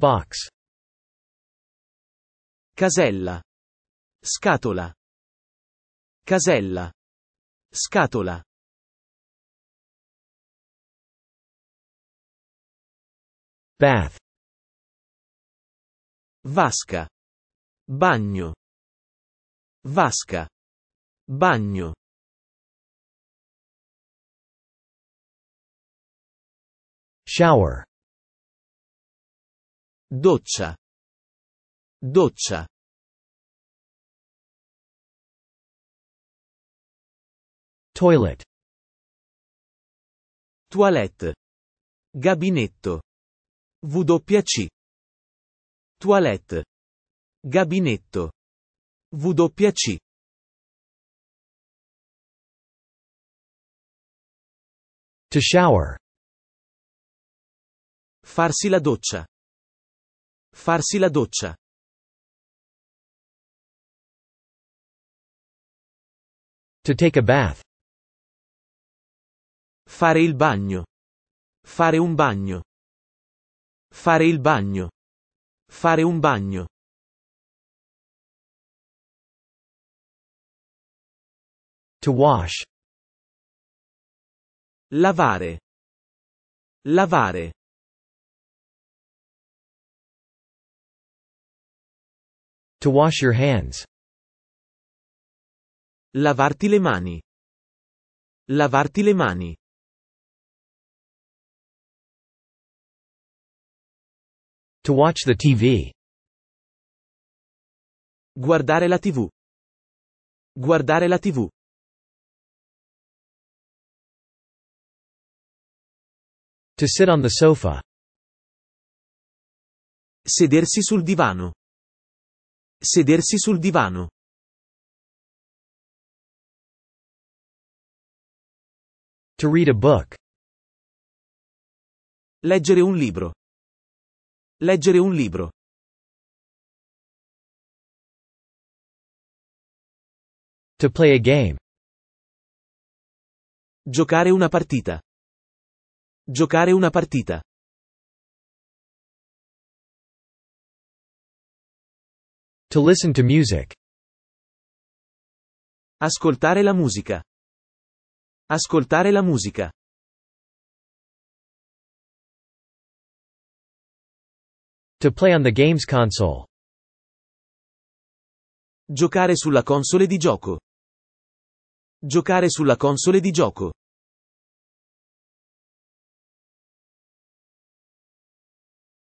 Box. Casella. Scatola. Casella. Scatola. Bath. Vasca. Bagno. Vasca. Bagno. Shower. Doccia. Doccia. Toilet. Toilette. Gabinetto. WC. Toilette. Gabinetto. WC. To shower. Farsi la doccia. Farsi la doccia. To take a bath. Fare il bagno. Fare un bagno. Fare il bagno. Fare un bagno. To wash. Lavare. Lavare. To wash your hands. Lavarti le mani. Lavarti le mani. To watch the TV. Guardare la TV. Guardare la TV. To sit on the sofa. Sedersi sul divano. Sedersi sul divano. To read a book. Leggere un libro. Leggere un libro. To play a game. Giocare una partita. Giocare una partita. To listen to music. Ascoltare la musica. Ascoltare la musica. To play on the games console. Giocare sulla console di gioco. Giocare sulla console di gioco.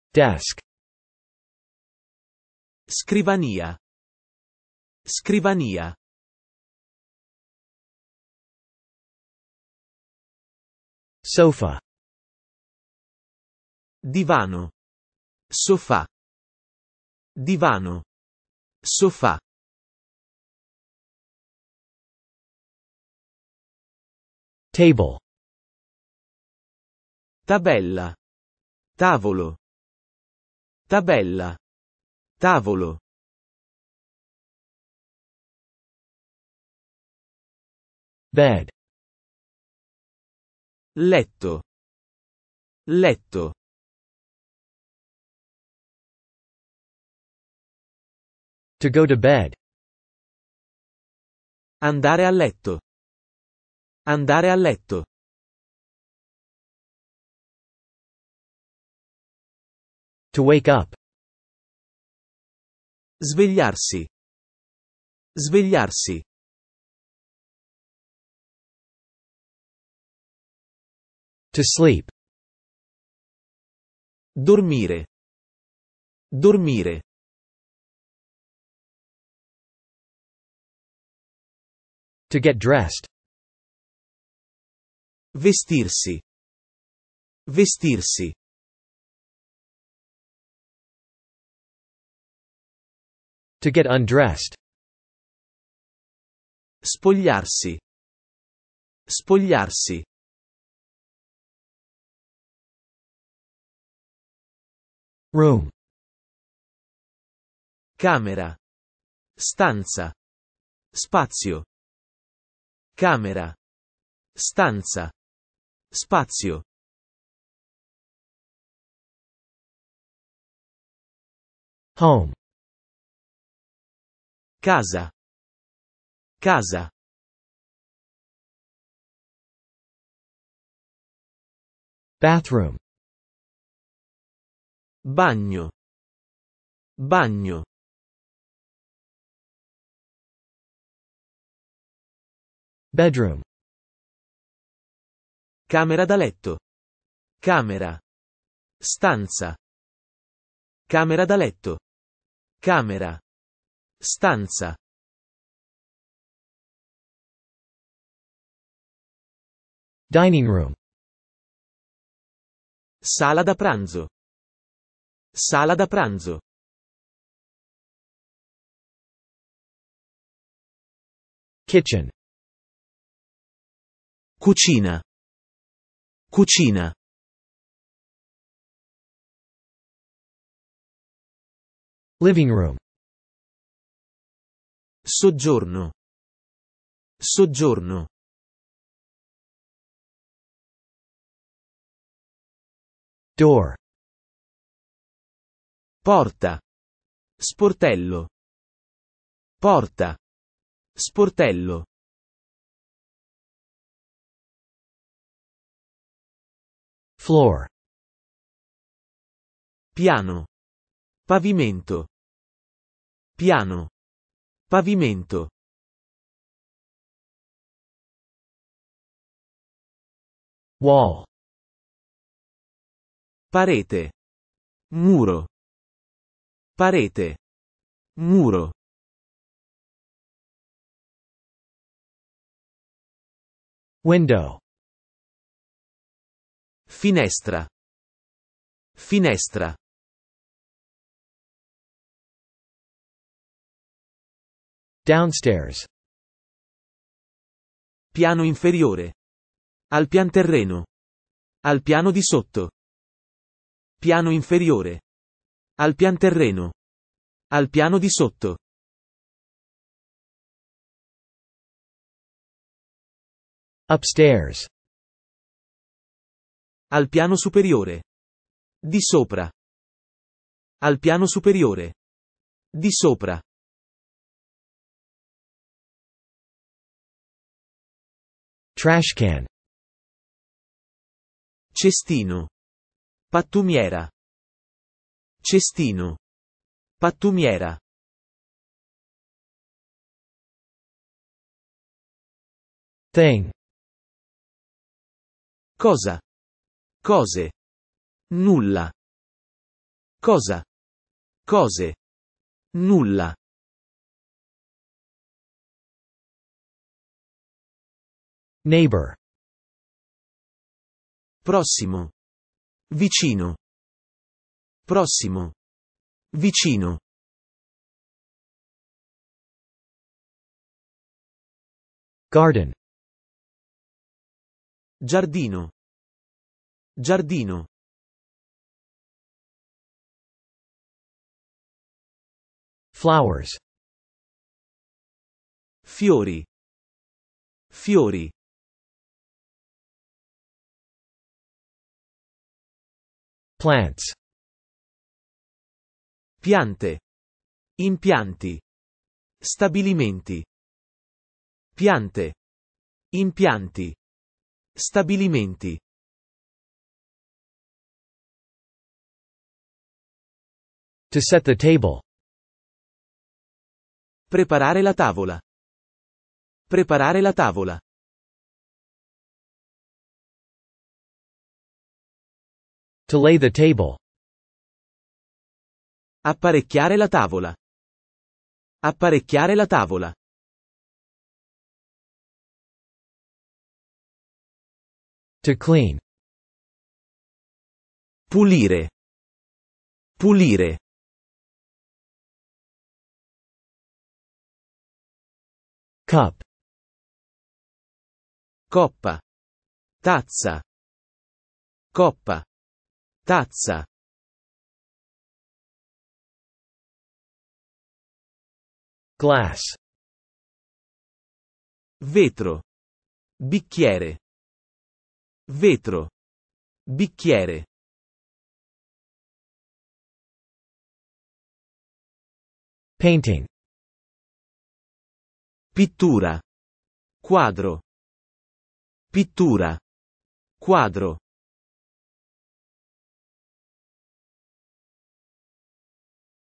Desk. Scrivania. Scrivania. Sofa. Divano. Sofà. Divano. Sofà. Table. Tabella. Tavolo. Tabella. Tavolo. Bed. Letto. Letto. To go to bed. Andare a letto. Andare a letto. To wake up. Svegliarsi. Svegliarsi. To sleep. Dormire. Dormire. To get dressed. Vestirsi. Vestirsi. To get undressed. Spogliarsi. Spogliarsi. Room. Camera. Stanza. Spazio. Camera. Stanza. Spazio. Home. Casa. Casa. Bathroom. Bagno. Bagno. Bedroom. Camera da letto. Camera. Stanza. Camera da letto. Camera. Stanza Dining room Sala da pranzo Sala da pranzo Kitchen Cucina Cucina Living room Soggiorno. Soggiorno. Door. Porta. Sportello. Porta. Sportello. Floor. Piano. Pavimento. Piano. Pavimento. Wall. Parete. Muro. Parete. Muro. Window. Finestra. Finestra. Downstairs. Piano inferiore. Al pian terreno. Al piano di sotto. Piano inferiore. Al pian terreno. Al piano di sotto. Upstairs. Al piano superiore. Di sopra. Al piano superiore. Di sopra. Trashcan. Cestino. Pattumiera. Cestino. Pattumiera. Thing. Cosa. Cose. Nulla. Cosa. Cose. Nulla. Neighbor. Prossimo. Vicino. Prossimo. Vicino. Garden. Giardino. Giardino. Flowers. Fiori. Fiori. Plants. Piante. Impianti. Stabilimenti. Piante. Impianti. Stabilimenti. To set the table. Preparare la tavola. Preparare la tavola. To lay the table. Apparecchiare la tavola. Apparecchiare la tavola. To clean. Pulire. Pulire. Cup. Coppa. Tazza. Coppa. Tazza. Glass. Vetro. Bicchiere. Vetro. Bicchiere. Painting. Pittura. Quadro. Pittura. Quadro.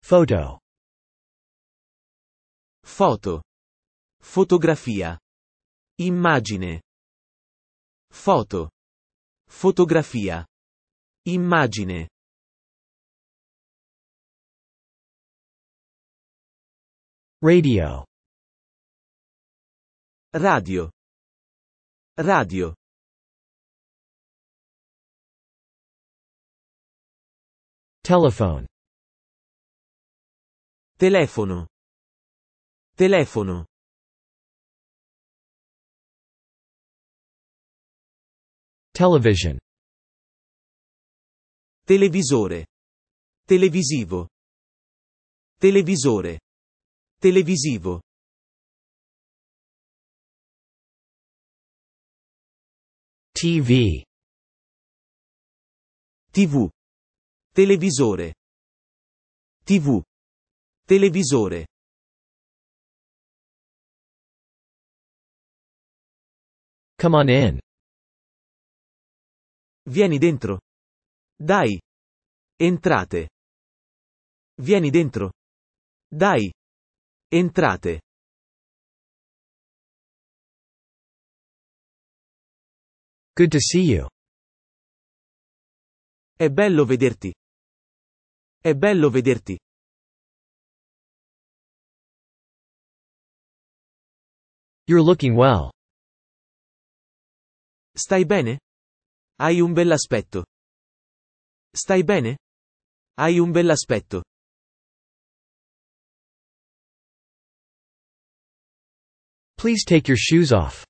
Photo. Foto. Fotografia. Immagine. Foto. Fotografia. Immagine. Radio. Radio. Radio. Telephone. Telefono. Telefono. Television. Televisore. Televisivo. Televisore. Televisivo. TV. TV. Televisore. TV. Televisore. Come on in. Vieni dentro. Dai. Entrate. Vieni dentro. Dai. Entrate. Good to see you. È bello vederti. È bello vederti. You're looking well. Stai bene? Hai un bell'aspetto. Stai bene? Hai un bell'aspetto. Please take your shoes off.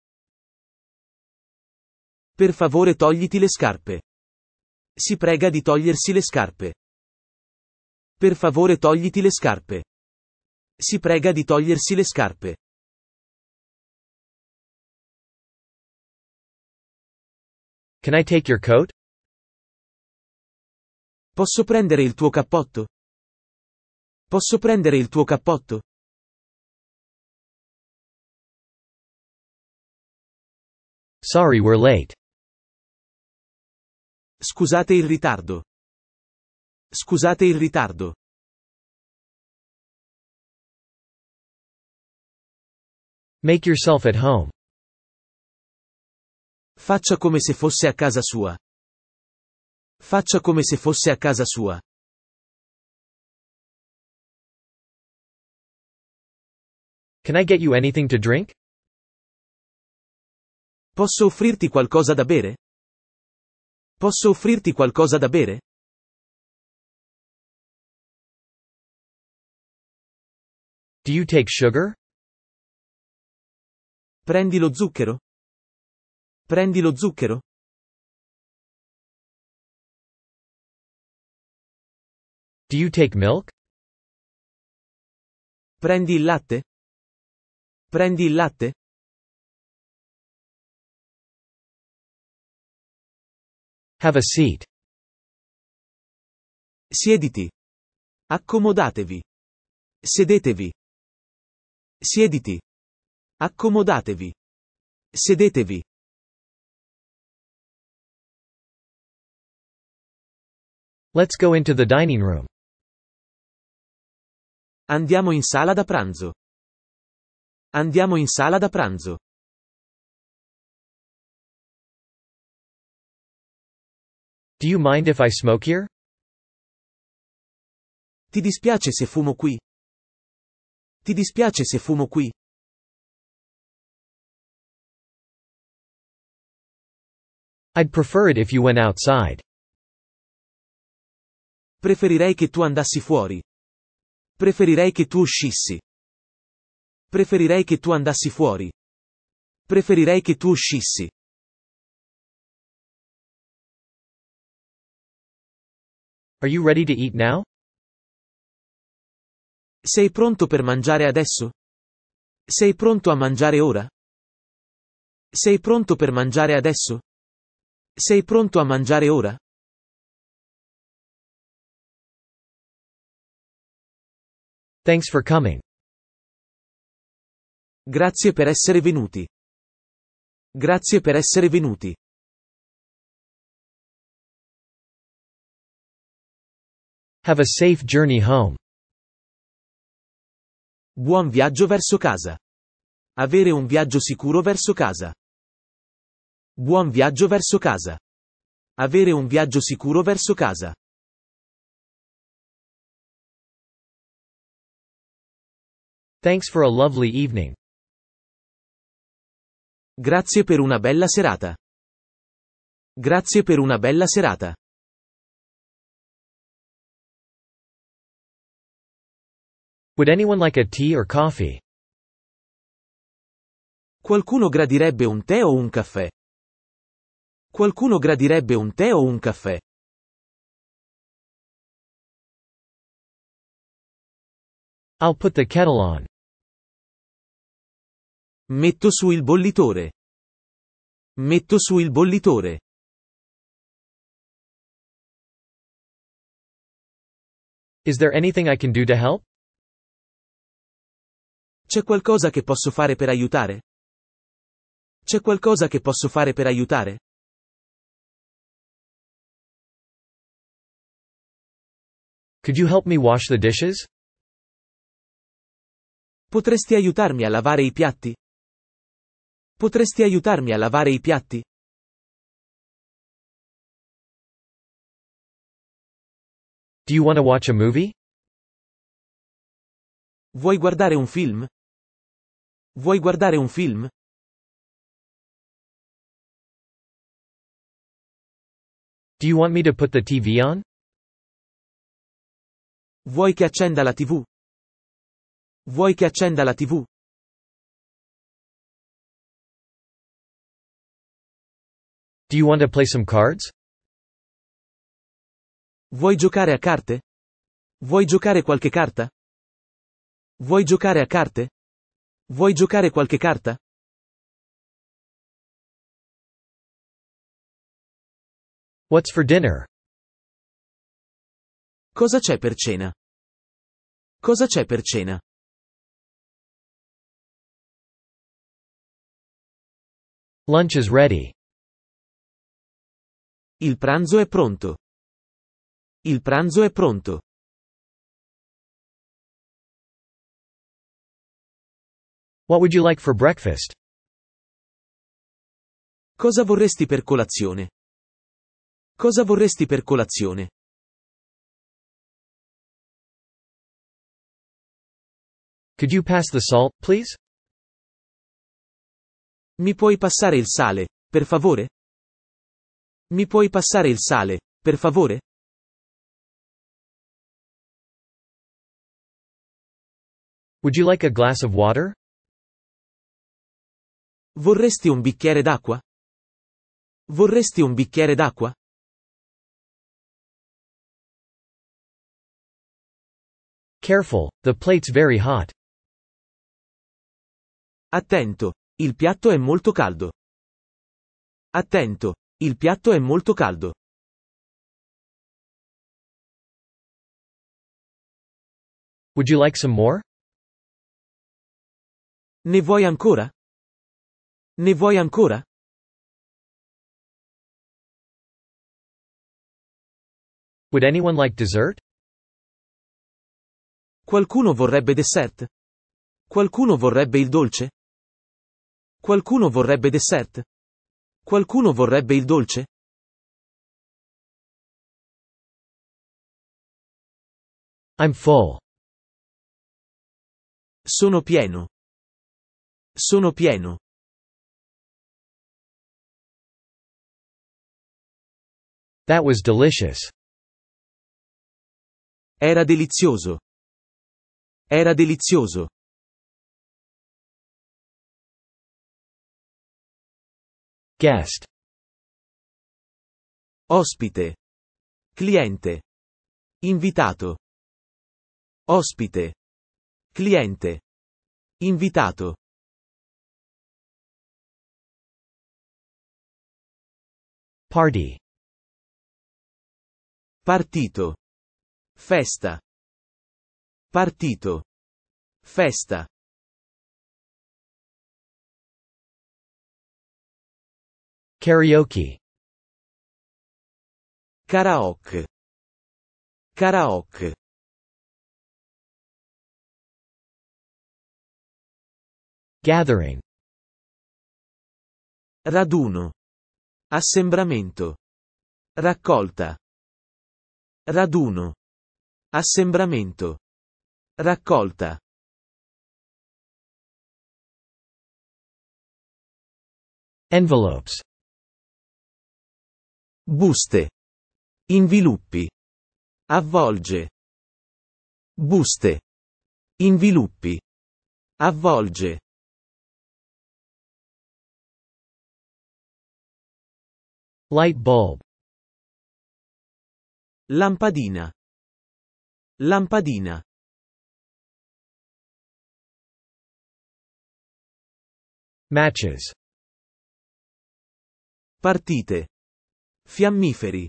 Per favore togliti le scarpe. Si prega di togliersi le scarpe. Per favore togliti le scarpe. Si prega di togliersi le scarpe. Can I take your coat? Posso prendere il tuo cappotto? Posso prendere il tuo cappotto? Sorry we're late. Scusate il ritardo. Scusate il ritardo. Make yourself at home. Faccia come se fosse a casa sua. Faccia come se fosse a casa sua. Can I get you anything to drink? Posso offrirti qualcosa da bere? Posso offrirti qualcosa da bere? Do you take sugar? Prendi lo zucchero? Prendi lo zucchero? Do you take milk? Prendi il latte? Prendi il latte? Have a seat. Siediti. Accomodatevi. Sedetevi. Siediti. Accomodatevi. Sedetevi. Let's go into the dining room. Andiamo in sala da pranzo. Andiamo in sala da pranzo. Do you mind if I smoke here? Ti dispiace se fumo qui? Ti dispiace se fumo qui? I'd prefer it if you went outside. Preferirei che tu andassi fuori. Preferirei che tu uscissi. Preferirei che tu andassi fuori. Preferirei che tu uscissi. Are you ready to eat now? Sei pronto per mangiare adesso? Sei pronto a mangiare ora? Sei pronto per mangiare adesso? Sei pronto a mangiare ora? Thanks for coming. Grazie per essere venuti. Grazie per essere venuti. Have a safe journey home. Buon viaggio verso casa. Avere un viaggio sicuro verso casa. Buon viaggio verso casa. Avere un viaggio sicuro verso casa. Thanks for a lovely evening. Grazie per una bella serata. Grazie per una bella serata. Would anyone like a tea or coffee? Qualcuno gradirebbe un tè o un caffè? Qualcuno gradirebbe un tè o un caffè? I'll put the kettle on. Metto su il bollitore. Metto su il bollitore. Is there anything I can do to help? C'è qualcosa che posso fare per aiutare? C'è qualcosa che posso fare per aiutare? Could you help me wash the dishes? Potresti aiutarmi a lavare i piatti? Potresti aiutarmi a lavare i piatti? Do you want to watch a movie? Vuoi guardare un film? Vuoi guardare un film? Do you want me to put the TV on? Vuoi che accenda la TV? Vuoi che accenda la TV? Do you want to play some cards? Vuoi giocare a carte? Vuoi giocare qualche carta? Vuoi giocare a carte? Vuoi giocare qualche carta? What's for dinner? Cosa c'è per cena? Cosa c'è per cena? Lunch is ready. Il pranzo è pronto. Il pranzo è pronto. What would you like for breakfast? Cosa vorresti per colazione? Cosa vorresti per colazione? Could you pass the salt, please? Mi puoi passare il sale, per favore? Mi puoi passare il sale, per favore? Would you like a glass of water? Vorresti un bicchiere d'acqua? Vorresti un bicchiere d'acqua? Careful, the plate's very hot. Attento, il piatto è molto caldo. Attento, il piatto è molto caldo. Would you like some more? Ne vuoi ancora? Ne vuoi ancora? Would anyone like dessert? Qualcuno vorrebbe dessert? Qualcuno vorrebbe il dolce? Qualcuno vorrebbe dessert? Qualcuno vorrebbe il dolce? I'm full. Sono pieno. Sono pieno. That was delicious. Era delizioso. Era delizioso. Guest. Ospite. Cliente. Invitato. Ospite. Cliente. Invitato. Party. Partito. Festa. Partito. Festa. Karaoke Karaoke Karaoke Gathering Raduno Assembramento Raccolta Raduno Assembramento Raccolta Envelopes Buste. Inviluppi. Avvolge. Buste. Inviluppi. Avvolge. Light bulb. Lampadina. Lampadina. Matches. Partite. Fiammiferi.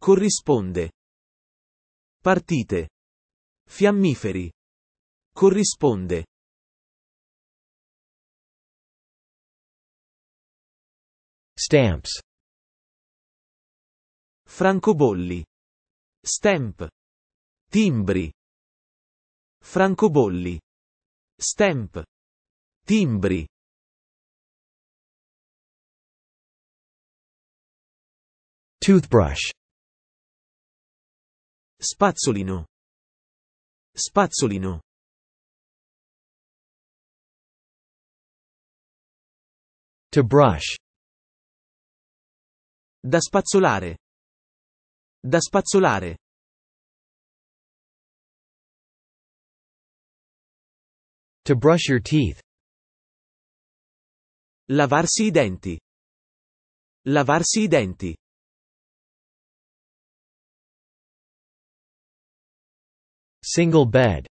Corrisponde. Partite. Fiammiferi. Corrisponde. Stamps. Francobolli. Stamp. Timbri. Francobolli. Stamp. Timbri. Toothbrush. Spazzolino. Spazzolino. To brush. Da spazzolare. Da spazzolare. To brush your teeth. Lavarsi i denti. Lavarsi i denti. Single bed.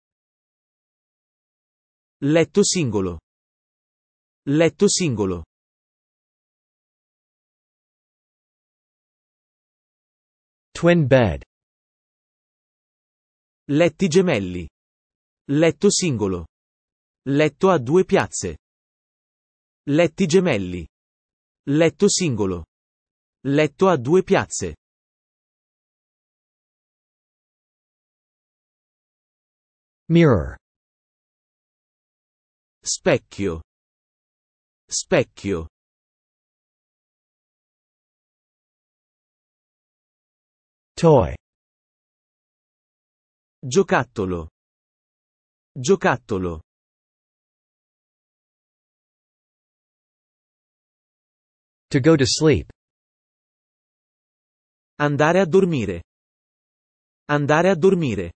Letto singolo. Letto singolo. Twin bed. Letti gemelli. Letto singolo. Letto a due piazze. Letti gemelli. Letto singolo. Letto a due piazze. Mirror. Specchio. Specchio. Toy. Giocattolo. Giocattolo. To go to sleep. Andare a dormire. Andare a dormire.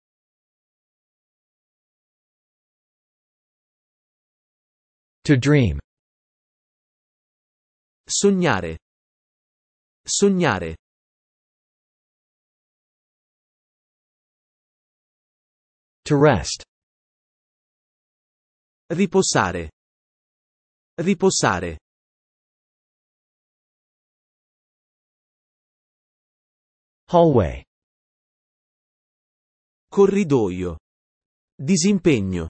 To dream. Sognare. Sognare. To rest. Riposare. Riposare. Hallway. Corridoio. Disimpegno.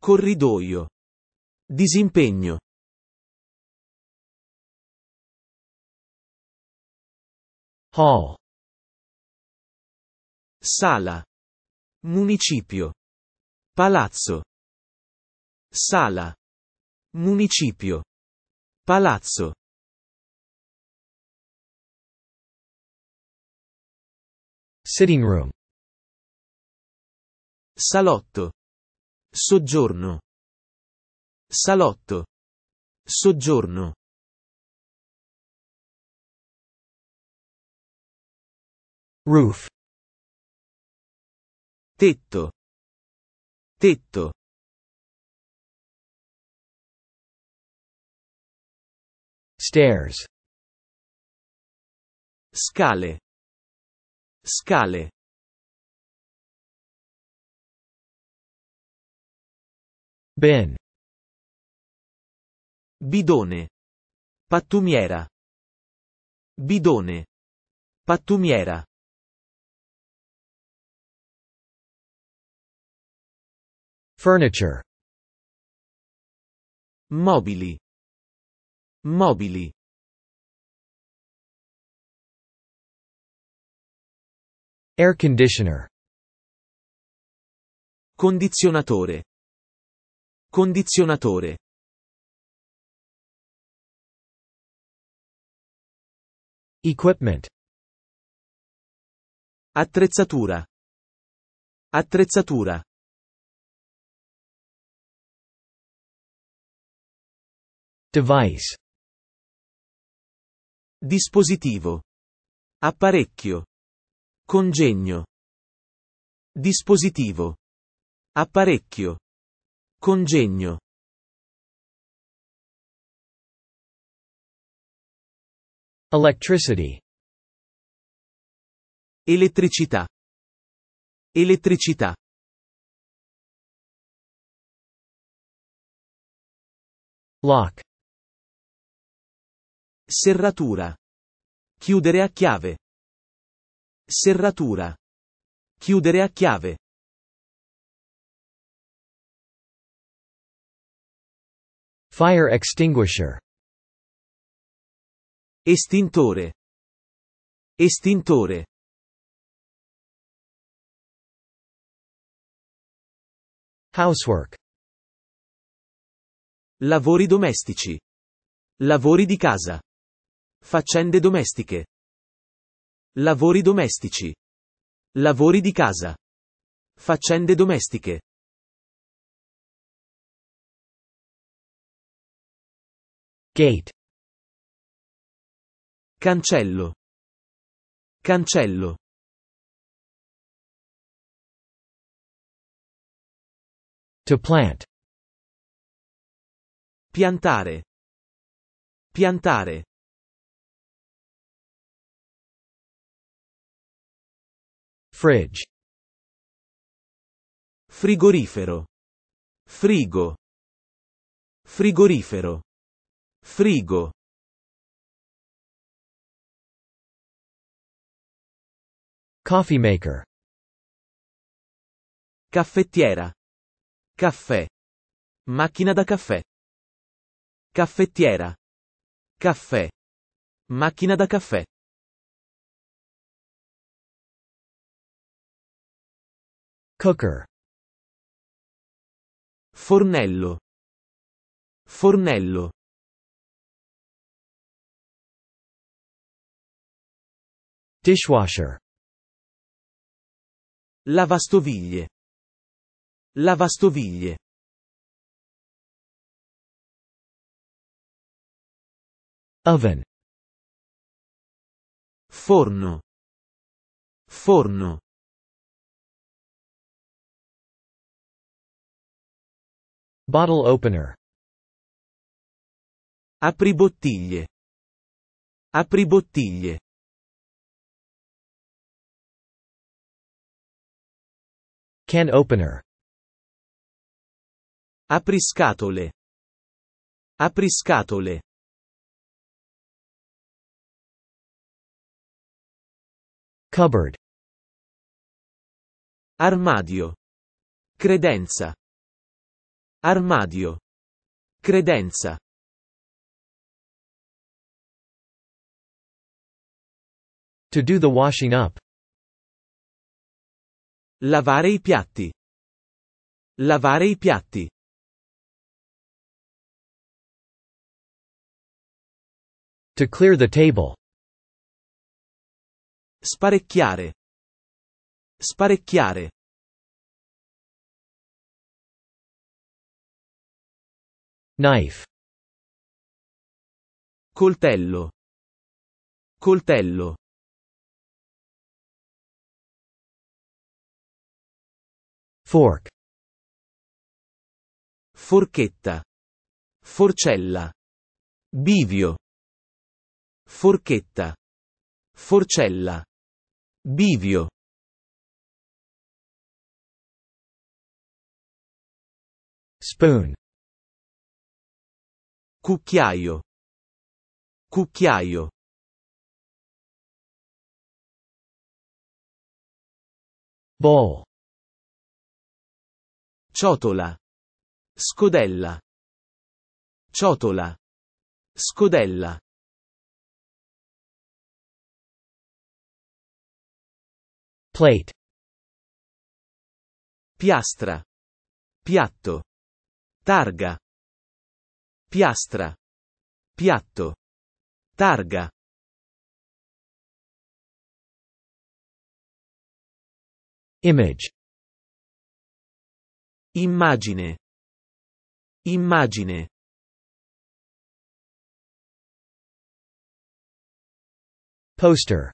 Corridoio. Disimpegno. Hall. Sala. Municipio. Palazzo. Sala. Municipio. Palazzo. Sitting room. Salotto. Soggiorno. Salotto. Soggiorno. Roof. Tetto. Tetto. Stairs. Scale. Scale. Bin. Bidone. Pattumiera. Bidone. Pattumiera. Furniture. Mobili. Mobili. Air conditioner. Condizionatore. Condizionatore. Equipment. Attrezzatura. Attrezzatura. Device. Dispositivo. Apparecchio. Congegno. Dispositivo. Apparecchio. Congegno. Electricity. Elettricità. Elettricità. Lock. Serratura. Chiudere a chiave. Serratura. Chiudere a chiave. Fire extinguisher. Estintore. Estintore. Housework. Lavori domestici. Lavori di casa. Faccende domestiche. Lavori domestici. Lavori di casa. Faccende domestiche. Gate. Cancello. Cancello. To plant. Piantare. Piantare. Fridge. Frigorifero. Frigo. Frigorifero. Frigo. Coffee maker. Caffettiera. Caffè. Macchina da caffè. Caffettiera. Caffè. Macchina da caffè. Cooker. Fornello. Fornello. Dishwasher. Lavastoviglie. Lavastoviglie. Oven. Forno. Forno. Bottle opener. Apri bottiglie. Apri bottiglie. Can opener. Apri scatole. Cupboard. Armadio. Credenza. Armadio. Credenza. To do the washing up. Lavare i piatti. Lavare i piatti. To clear the table. Sparecchiare. Sparecchiare. Knife. Coltello. Coltello. Fork. Forchetta. Forcella. Bivio. Forchetta. Forcella. Bivio. Spoon. Cucchiaio. Cucchiaio. Ball. Ciotola. Scodella. Ciotola. Scodella. Plate. Piastra. Piatto. Targa. Piastra. Piatto. Targa. Image Immagine. Immagine. Poster.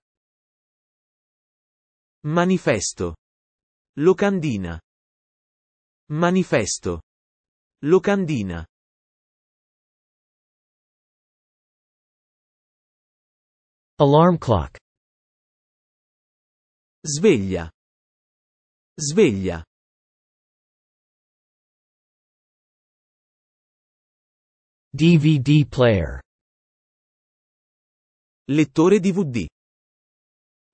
Manifesto. Locandina. Manifesto. Locandina. Alarm clock. Sveglia. Sveglia. DVD player. Lettore DVD.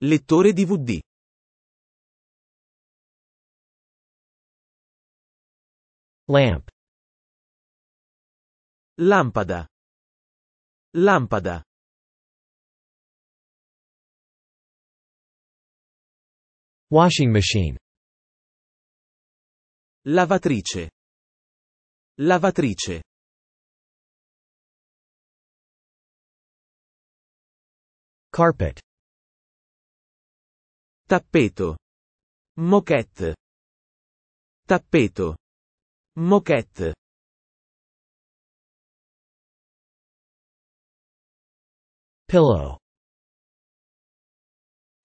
Lettore DVD. Lamp. Lampada. Lampada. Washing machine. Lavatrice. Lavatrice. Carpet. Tappeto. Moquette. Tappeto. Moquette. Pillow.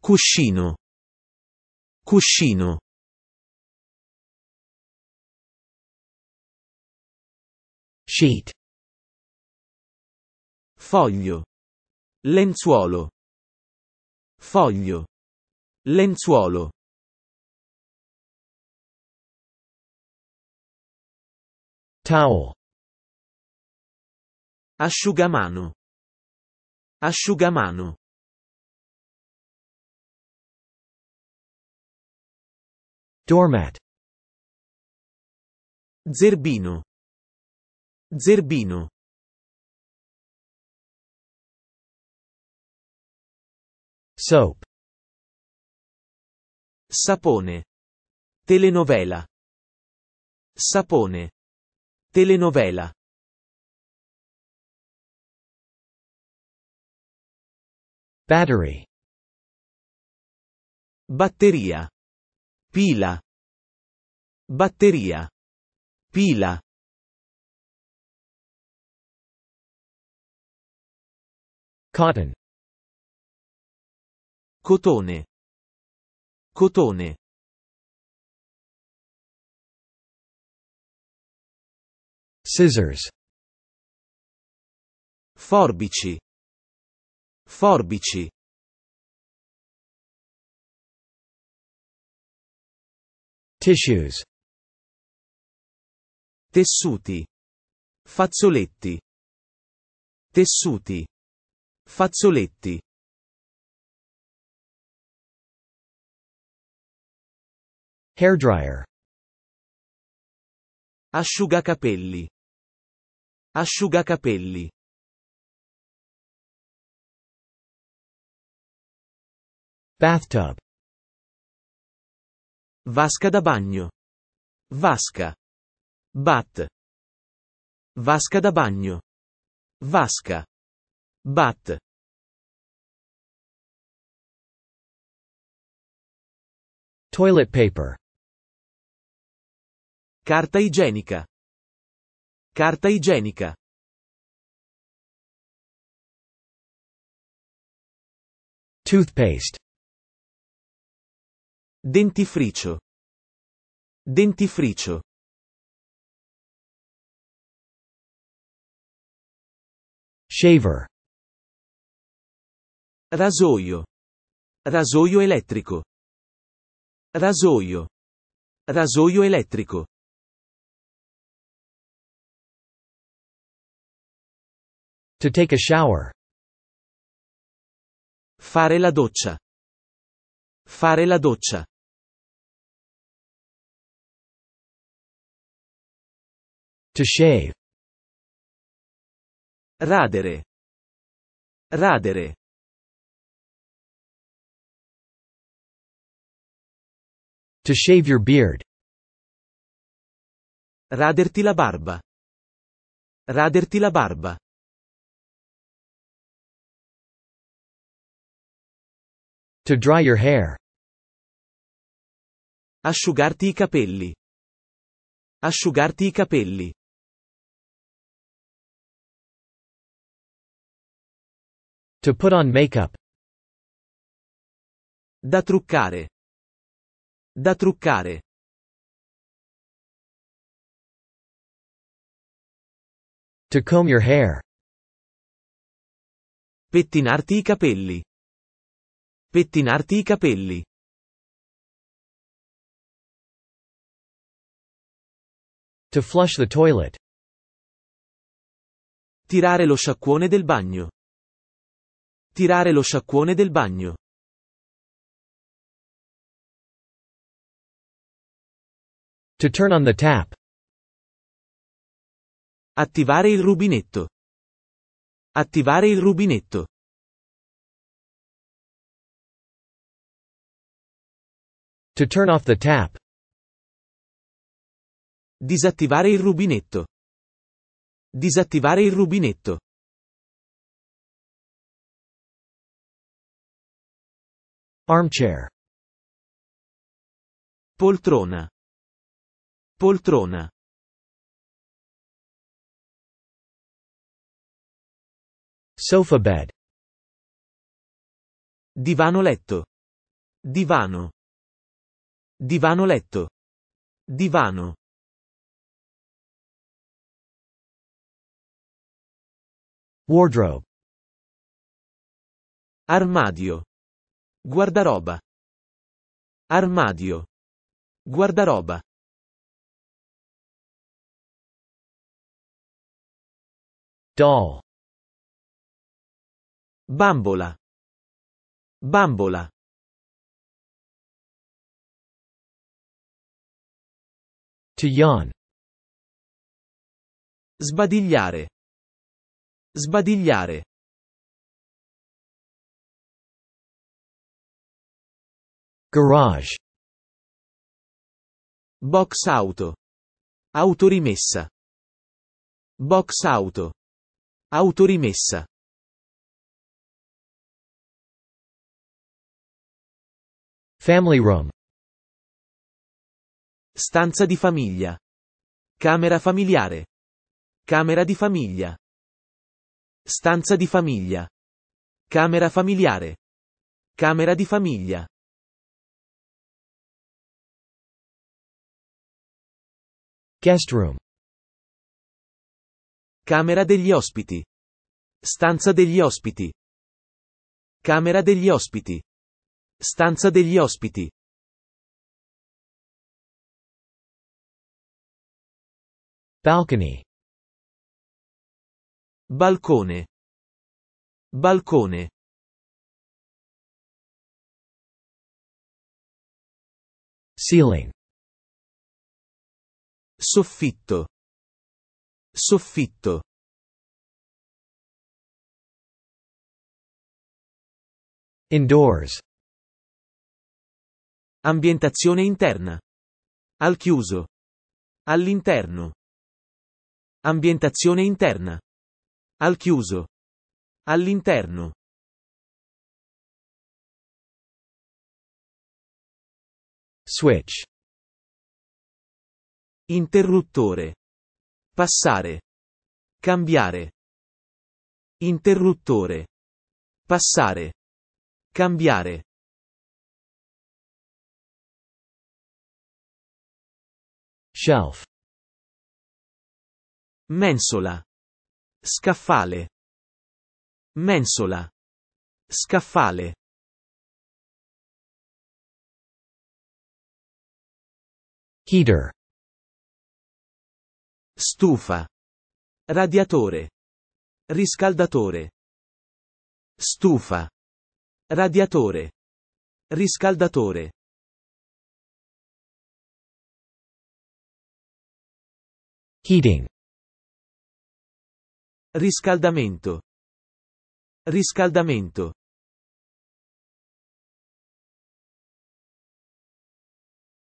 Cuscino. Cuscino. Sheet. Foglio. Lenzuolo. Foglio. Lenzuolo. Towel. Asciugamano. Asciugamano. Doormat. Zerbino. Zerbino. Soap. Sapone. Telenovela. Sapone. Telenovela. Battery. Batteria. Pila. Batteria. Pila. Cotton. Cotone. Cotone. Scissors. Forbici. Forbici. Tissues. Tessuti. Fazzoletti. Tessuti. Fazzoletti. Hairdryer. Asciugacapelli. Asciugacapelli. Bathtub. Vasca da bagno. Vasca. Bat. Vasca da bagno. Vasca. Bat. Toilet paper Carta igienica. Carta igienica. Toothpaste. Dentifricio. Dentifricio. Shaver. Rasoio. Rasoio elettrico. Rasoio. Rasoio elettrico. To take a shower. Fare la doccia. Fare la doccia. To shave. Radere. Radere. To shave your beard. Raderti la barba. Raderti la barba. To dry your hair. Asciugarti i capelli. Asciugarti i capelli. To put on makeup. Da truccare. Da truccare. To comb your hair. Pettinarti i capelli. Pettinarti i capelli. To flush the toilet. Tirare lo sciacquone del bagno. Tirare lo sciacquone del bagno. To turn on the tap. Attivare il rubinetto. Attivare il rubinetto. To turn off the tap. Disattivare il rubinetto. Disattivare il rubinetto. Armchair. Poltrona. Poltrona. Sofa bed. Divano letto. Divano. Divano letto. Divano. Wardrobe. Armadio. Guardaroba. Armadio. Guardaroba. Doll. Bambola. Bambola. To yawn. Sbadigliare. Sbadigliare. Garage. Box auto. Autorimessa. Box auto. Autorimessa. Family room. Stanza di famiglia. Camera familiare. Camera di famiglia. Stanza di famiglia. Camera familiare. Camera di famiglia. Guest room. Camera degli ospiti. Stanza degli ospiti. Camera degli ospiti. Stanza degli ospiti. Balcony. Balcone. Balcone. Ceiling. Soffitto. Soffitto. Indoors. Ambientazione interna. Al chiuso. All'interno. Ambientazione interna. Al chiuso. All'interno. Switch. Interruttore. Passare. Cambiare. Interruttore. Passare. Cambiare. Shelf. Mensola. Scaffale. Mensola. Scaffale. Heater. Stufa. Radiatore. Riscaldatore. Stufa. Radiatore. Riscaldatore. Heating. Riscaldamento. Riscaldamento.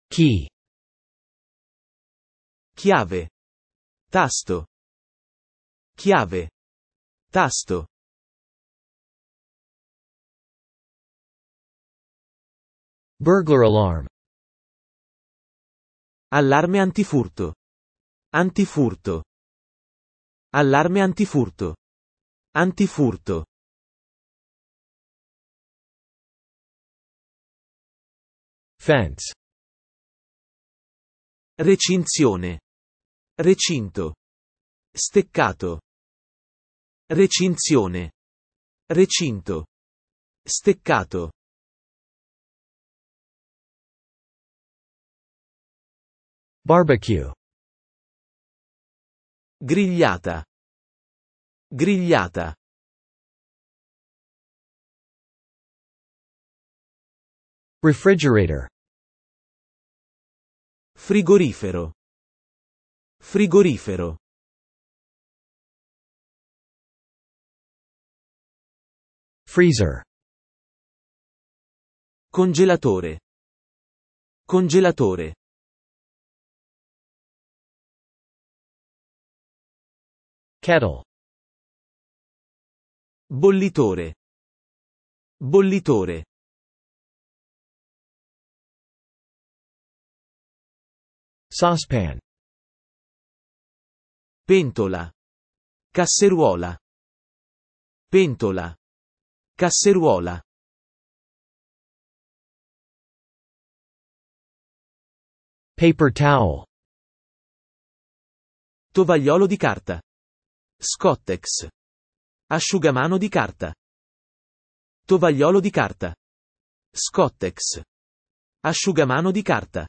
Key. Chiave. Tasto. Chiave. Tasto. Burglar alarm. Allarme antifurto. Antifurto. Allarme antifurto. Antifurto. Fence. Recinzione. Recinto. Steccato. Recinzione. Recinto. Steccato. Barbecue. Grigliata. Grigliata. Refrigerator. Frigorifero. Frigorifero. Freezer. Congelatore. Congelatore. Kettle. Bollitore. Bollitore. Saucepan. Pentola. Casseruola. Pentola. Casseruola. Paper towel. Tovagliolo di carta. Scottex. Asciugamano di carta. Tovagliolo di carta. Scottex. Asciugamano di carta.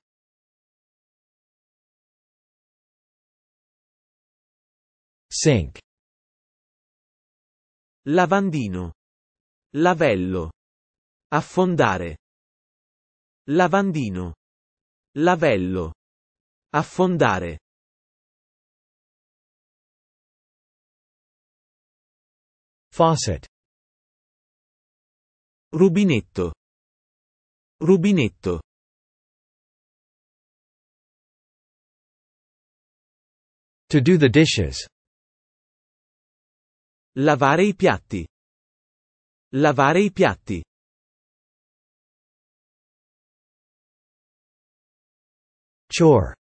Sink. Lavandino. Lavello. Affondare. Lavandino. Lavello. Affondare. Faucet. Rubinetto. Rubinetto. To do the dishes. Lavare i piatti. Lavare i piatti. Chore.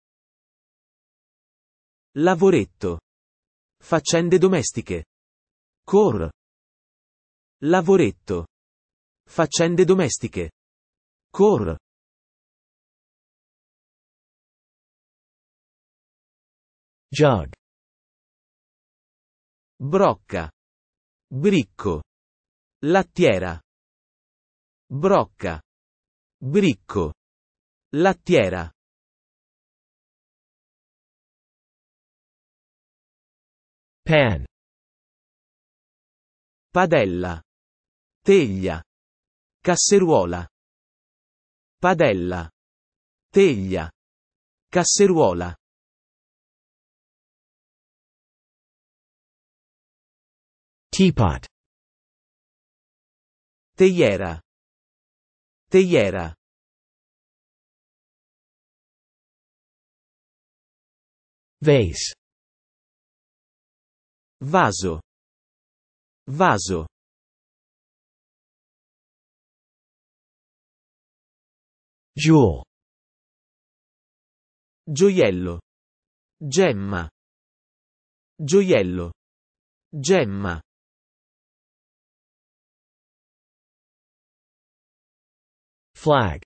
Lavoretto. Faccende domestiche. Cor. Lavoretto. Faccende domestiche. Cor. Jug. Brocca. Bricco. Lattiera. Brocca. Bricco. Lattiera. Pan. Padella. Teglia. Casseruola. Padella. Teglia. Casseruola. Teapot. Teiera. Teiera. Vase. Vaso. Vaso. Jewel. Gioiello. Gemma. Gioiello. Gemma. Flag.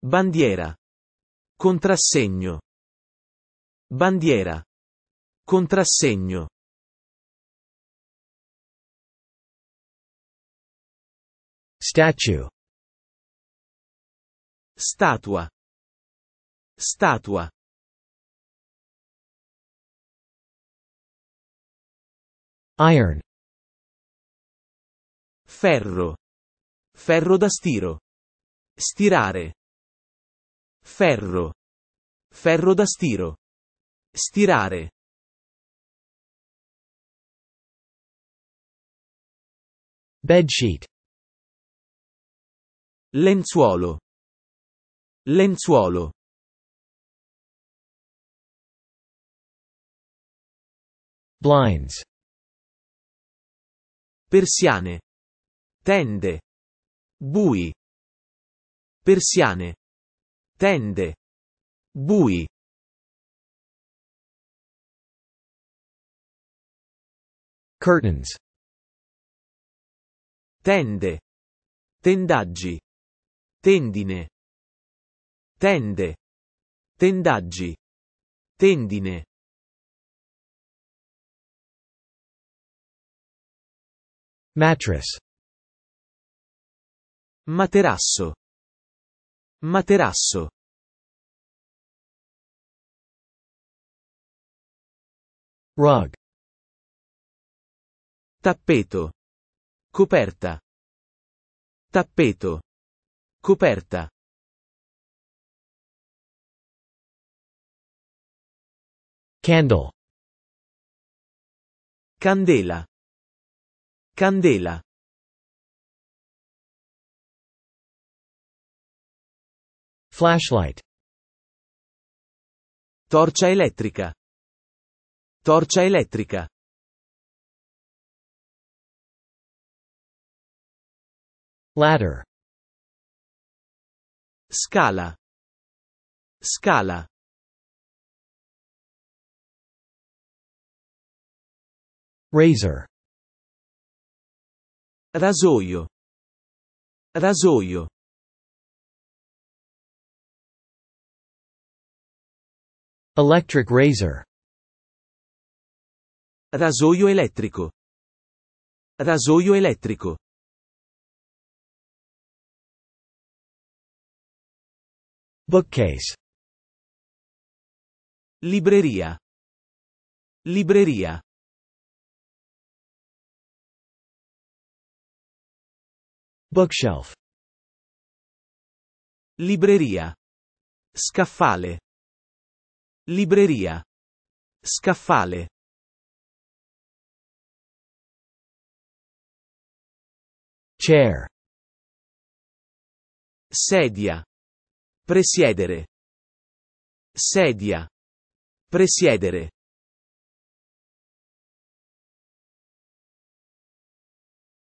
Bandiera. Contrassegno. Bandiera. Contrassegno. Statue. Statua. Statua. Iron. Ferro. Ferro da stiro. Stirare. Ferro. Ferro da stiro. Stirare. Bedsheet. Lenzuolo. Lenzuolo. Blinds. Persiane. Tende. Bui. Persiane. Tende. Bui. Curtains. Tende. Tendaggi. Tendine. Tende. Tendaggi. Tendine. Mattress. Materasso. Materasso. Rug. Tappeto. Coperta. Tappeto. Coperta. Candle. Candela. Candela. Flashlight. Torcia elettrica. Torcia elettrica. Ladder. Scala. Scala. Razor. Rasoio. Rasoio. Electric razor. Rasoio elettrico. Rasoio elettrico. Bookcase. Libreria. Libreria. Bookshelf. Libreria. Scaffale. Libreria. Scaffale. Chair. Sedia. Presiedere. Sedia. Presiedere.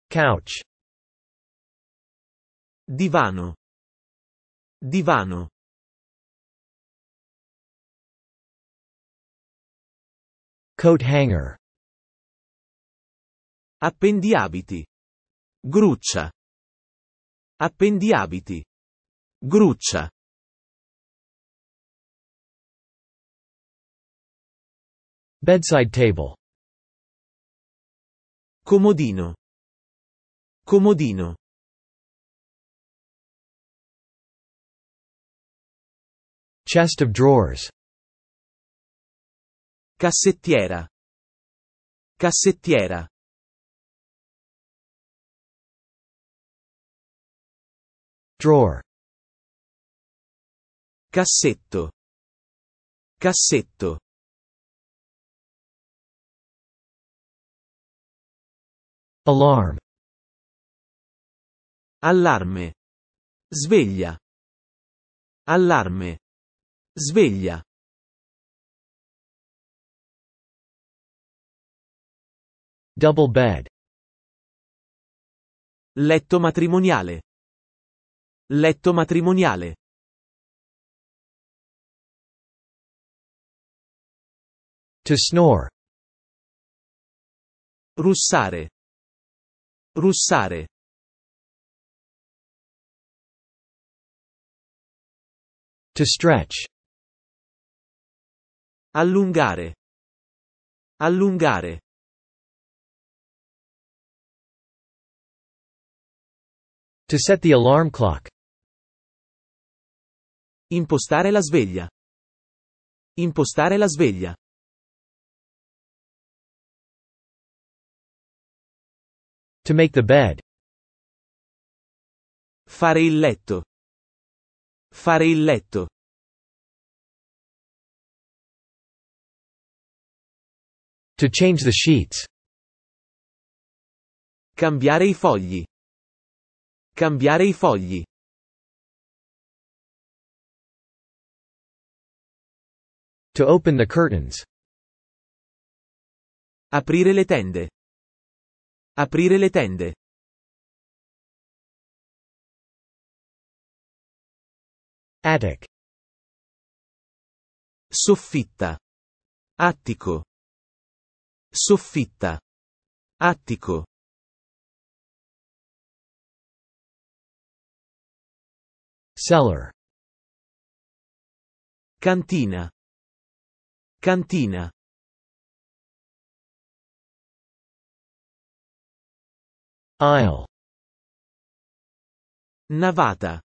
Couch. Divano. Divano. Coat hanger. Appendiabiti. Gruccia. Appendiabiti. Gruccia. Bedside table. Comodino. Comodino. Chest of drawers. Cassettiera. Cassettiera. Drawer. Cassetto. Cassetto. Alarm. Allarme. Sveglia. Allarme. Sveglia. Double bed. Letto matrimoniale. Letto matrimoniale. To snore. Russare. Russare. To stretch. Allungare. Allungare. To set the alarm clock. Impostare la sveglia. Impostare la sveglia. To make the bed. Fare il letto. Fare il letto. To change the sheets. Cambiare i fogli. Cambiare i fogli. To open the curtains. Aprire le tende. Aprire le tende. Attic. Soffitta. Attico. Soffitta. Attico. Cellar. Cantina. Cantina. Aisle. Navata.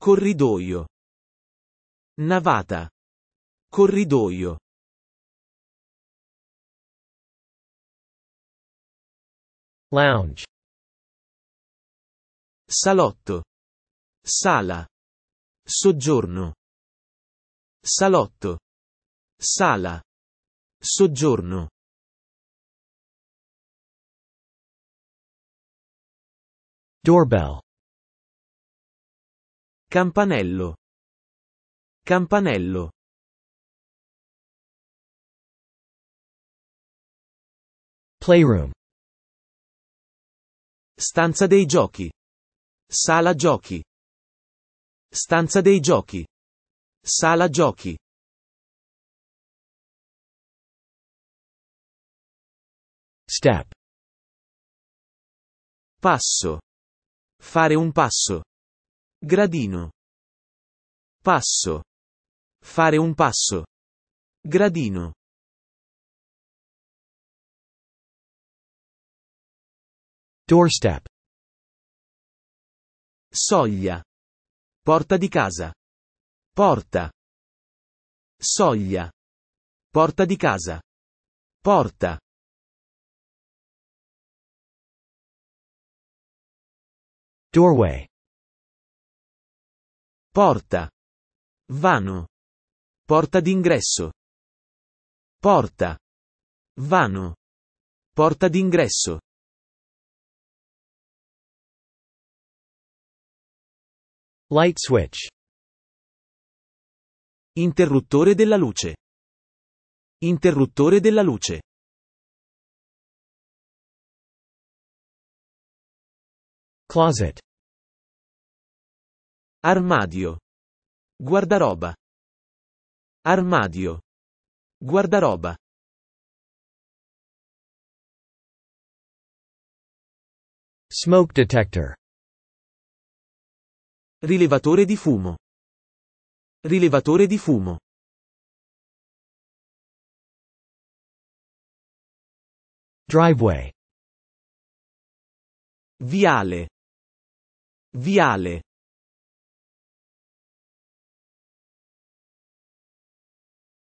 Corridoio. Navata. Corridoio. Lounge. Salotto. Sala. Soggiorno. Salotto. Sala. Soggiorno. Doorbell. Campanello. Campanello. Playroom. Stanza dei giochi. Sala giochi. Stanza dei giochi. Sala giochi. Step. Passo. Fare un passo. Gradino. Passo. Fare un passo. Gradino. Doorstep. Soglia. Porta di casa. Porta. Soglia. Porta di casa. Porta. Doorway. Porta. Vano. Porta d'ingresso. Porta. Vano. Porta d'ingresso. Light switch. Interruttore della luce. Interruttore della luce. Closet. Armadio. Guardaroba. Armadio. Guardaroba. Smoke detector. Rilevatore di fumo. Rilevatore di fumo. Driveway. Viale. Viale.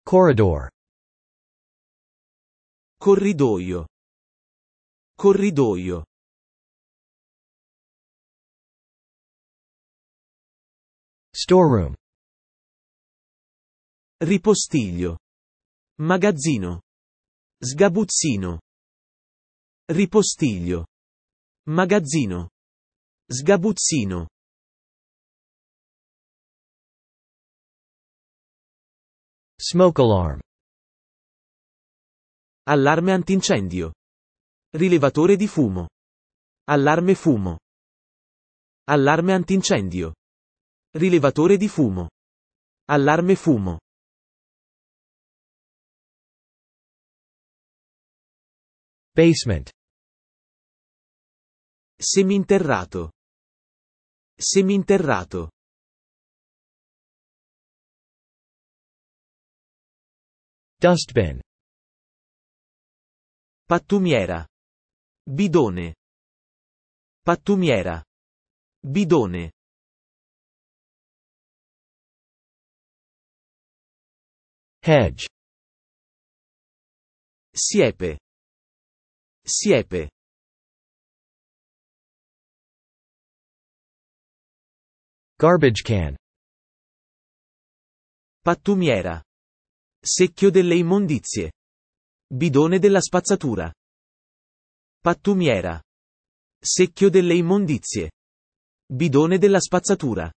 Corridor. Corridoio. Corridoio. Storeroom. Ripostiglio. Magazzino. Sgabuzzino. Ripostiglio. Magazzino. Sgabuzzino. Smoke alarm. Allarme antincendio. Rilevatore di fumo. Allarme fumo. Allarme antincendio. Rilevatore di fumo. Allarme fumo. Basement. Seminterrato. Seminterrato. Dustbin. Pattumiera. Bidone. Pattumiera. Bidone. Hedge. Siepe. Siepe. Garbage can. Pattumiera. Secchio delle immondizie. Bidone della spazzatura. Pattumiera. Secchio delle immondizie. Bidone della spazzatura.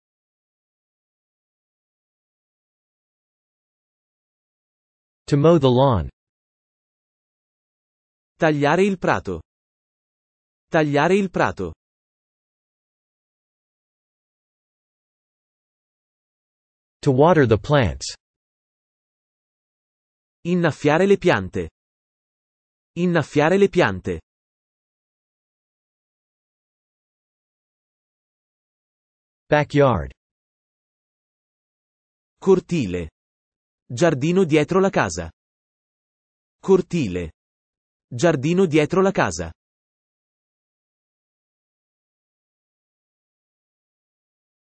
To mow the lawn. Tagliare il prato. Tagliare il prato. To water the plants. Innaffiare le piante. Innaffiare le piante. Backyard. Cortile. Giardino dietro la casa. Cortile. Giardino dietro la casa.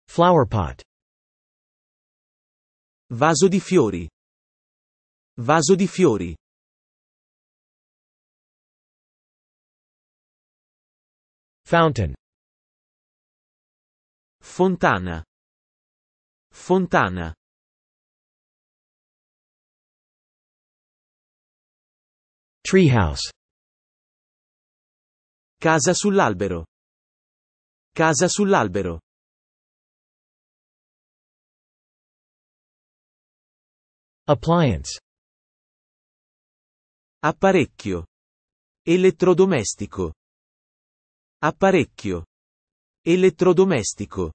Flowerpot. Vaso di fiori. Vaso di fiori. Fountain. Fontana. Fontana. Treehouse. Casa sull'albero. Casa sull'albero. Appliance. Apparecchio. Elettrodomestico. Apparecchio. Elettrodomestico.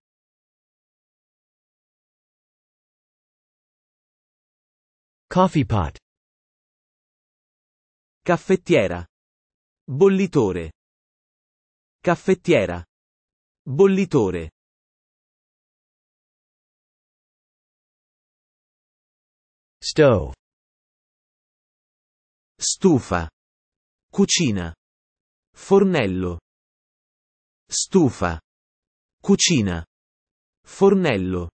Coffee pot. Caffettiera. Bollitore. Caffettiera. Bollitore. Stove. Stufa. Cucina. Fornello. Stufa. Cucina. Fornello.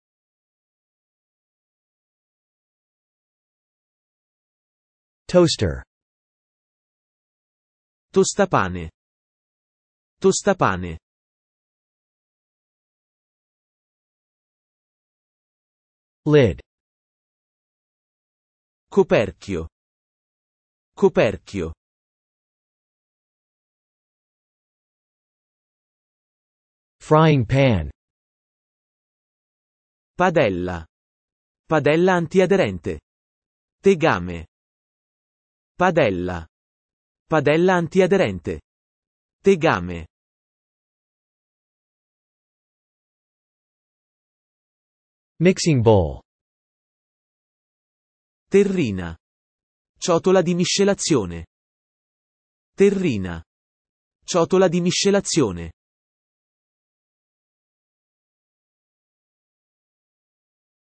Toaster. Tostapane. Tostapane. Lid. Coperchio. Coperchio. Frying pan. Padella. Padella antiaderente. Tegame. Padella. Padella antiaderente. Tegame. Mixing bowl. Terrina. Ciotola di miscelazione. Terrina. Ciotola di miscelazione.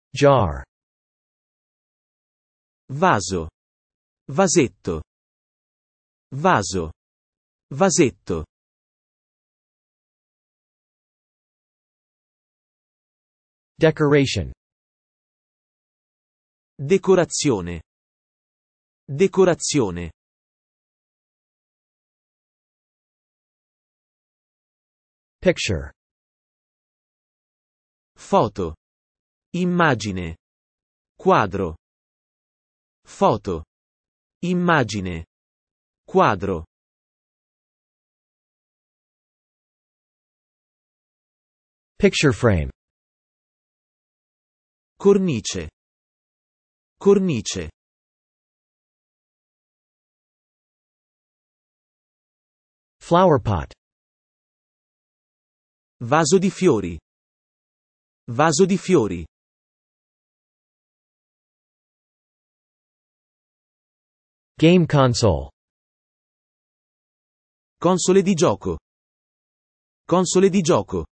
Jar. Vaso. Vasetto. Vaso. Vasetto. Decoration Decorazione. Decorazione. Picture. Foto. Immagine. Quadro. Foto. Immagine. Quadro. Picture frame. Cornice. Cornice. Flowerpot. Vaso di fiori. Vaso di fiori. Game console. Console di gioco. Console di gioco.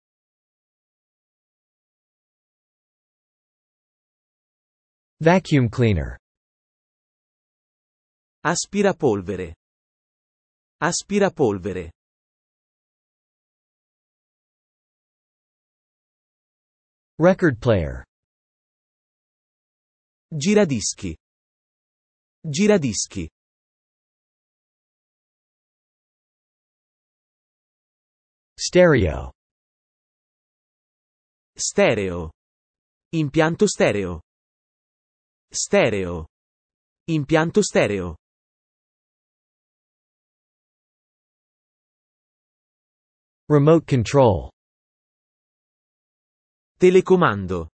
Vacuum cleaner. Aspirapolvere. Aspirapolvere. Record player. Giradischi. Giradischi. Stereo. Stereo. Impianto stereo. Stereo. Impianto stereo. Remote control. Telecomando.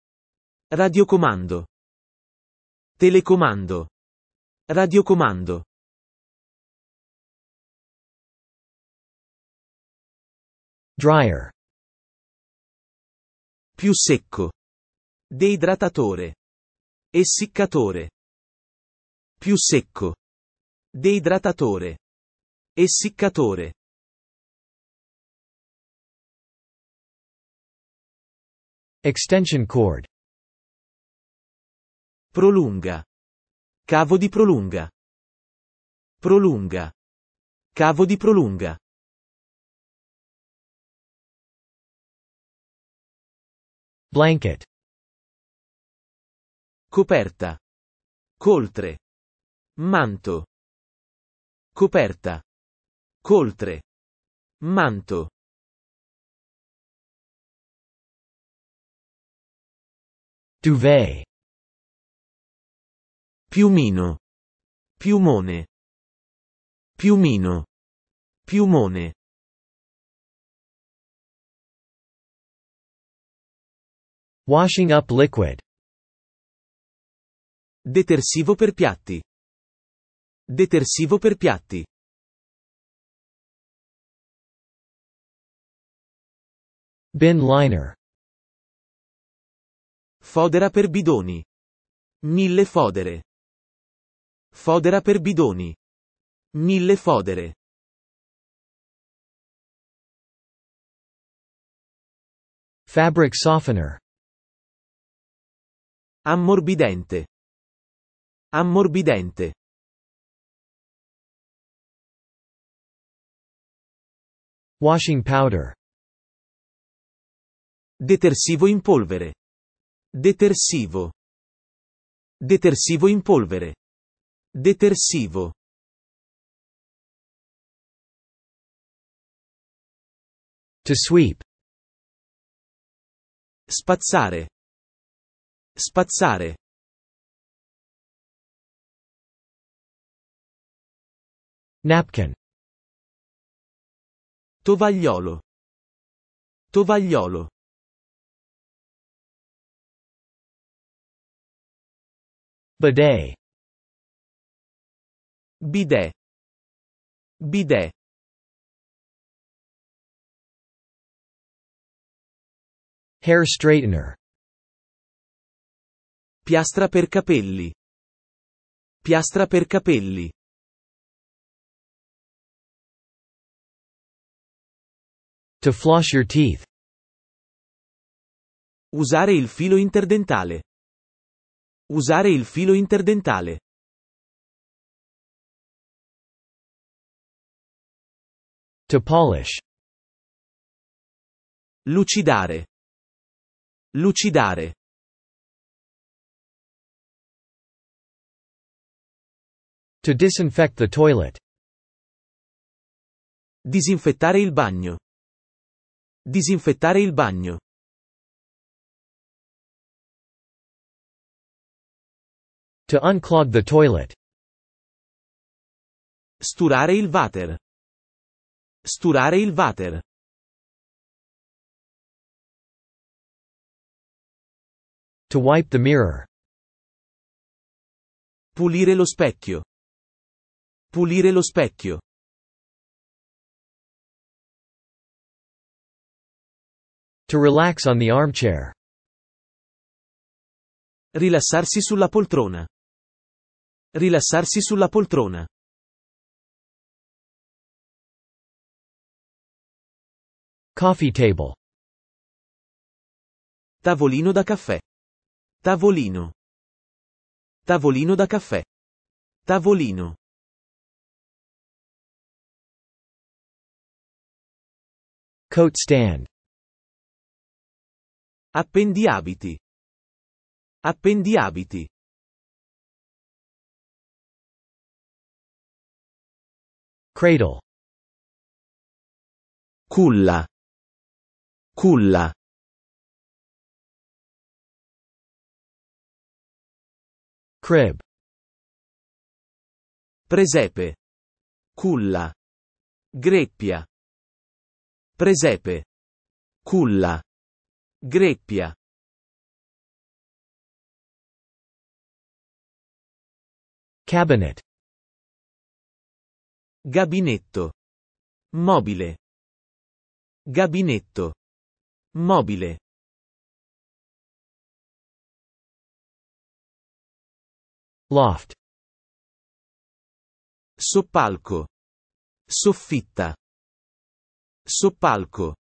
Radiocomando. Telecomando. Radiocomando. Dryer. Più secco. Deidratatore. Essiccatore. Più secco. Deidratatore. Essiccatore. Extension cord. Prolunga. Cavo di prolunga. Prolunga. Cavo di prolunga. Blanket. Coperta. Coltre. Manto. Coperta. Coltre. Manto. Duvet. Piumino. Piumone. Piumino. Piumone. Washing up liquid Detersivo per piatti. Detersivo per piatti. Bin liner. Fodera per bidoni. Mille fodere. Fodera per bidoni. Mille fodere. Fabric softener. Ammorbidente. Ammorbidente. Washing powder. Detersivo in polvere. Detersivo. Detersivo in polvere. Detersivo. To sweep. Spazzare. Spazzare. Napkin. Tovagliolo. Tovagliolo. Bidet. Bidet. Bidet. Hair straightener. Piastra per capelli. Piastra per capelli. To floss your teeth. Usare il filo interdentale. Usare il filo interdentale. To polish. Lucidare. Lucidare. To disinfect the toilet. Disinfettare il bagno. Disinfettare il bagno. To unclog the toilet. Sturare il water. Sturare il water. To wipe the mirror. Pulire lo specchio. Pulire lo specchio. To relax on the armchair. Rilassarsi sulla poltrona. Rilassarsi sulla poltrona. Coffee table. Tavolino da caffè. Tavolino. Tavolino da caffè. Tavolino. Coat stand. Appendiabiti. Appendiabiti. Cradle. Culla. Culla. Crib. Presepe. Culla. Greppia. Presepe. Culla. Greppia. Cabinet. Gabinetto. Mobile. Gabinetto. Mobile. Loft. Soppalco. Soffitta. Soppalco.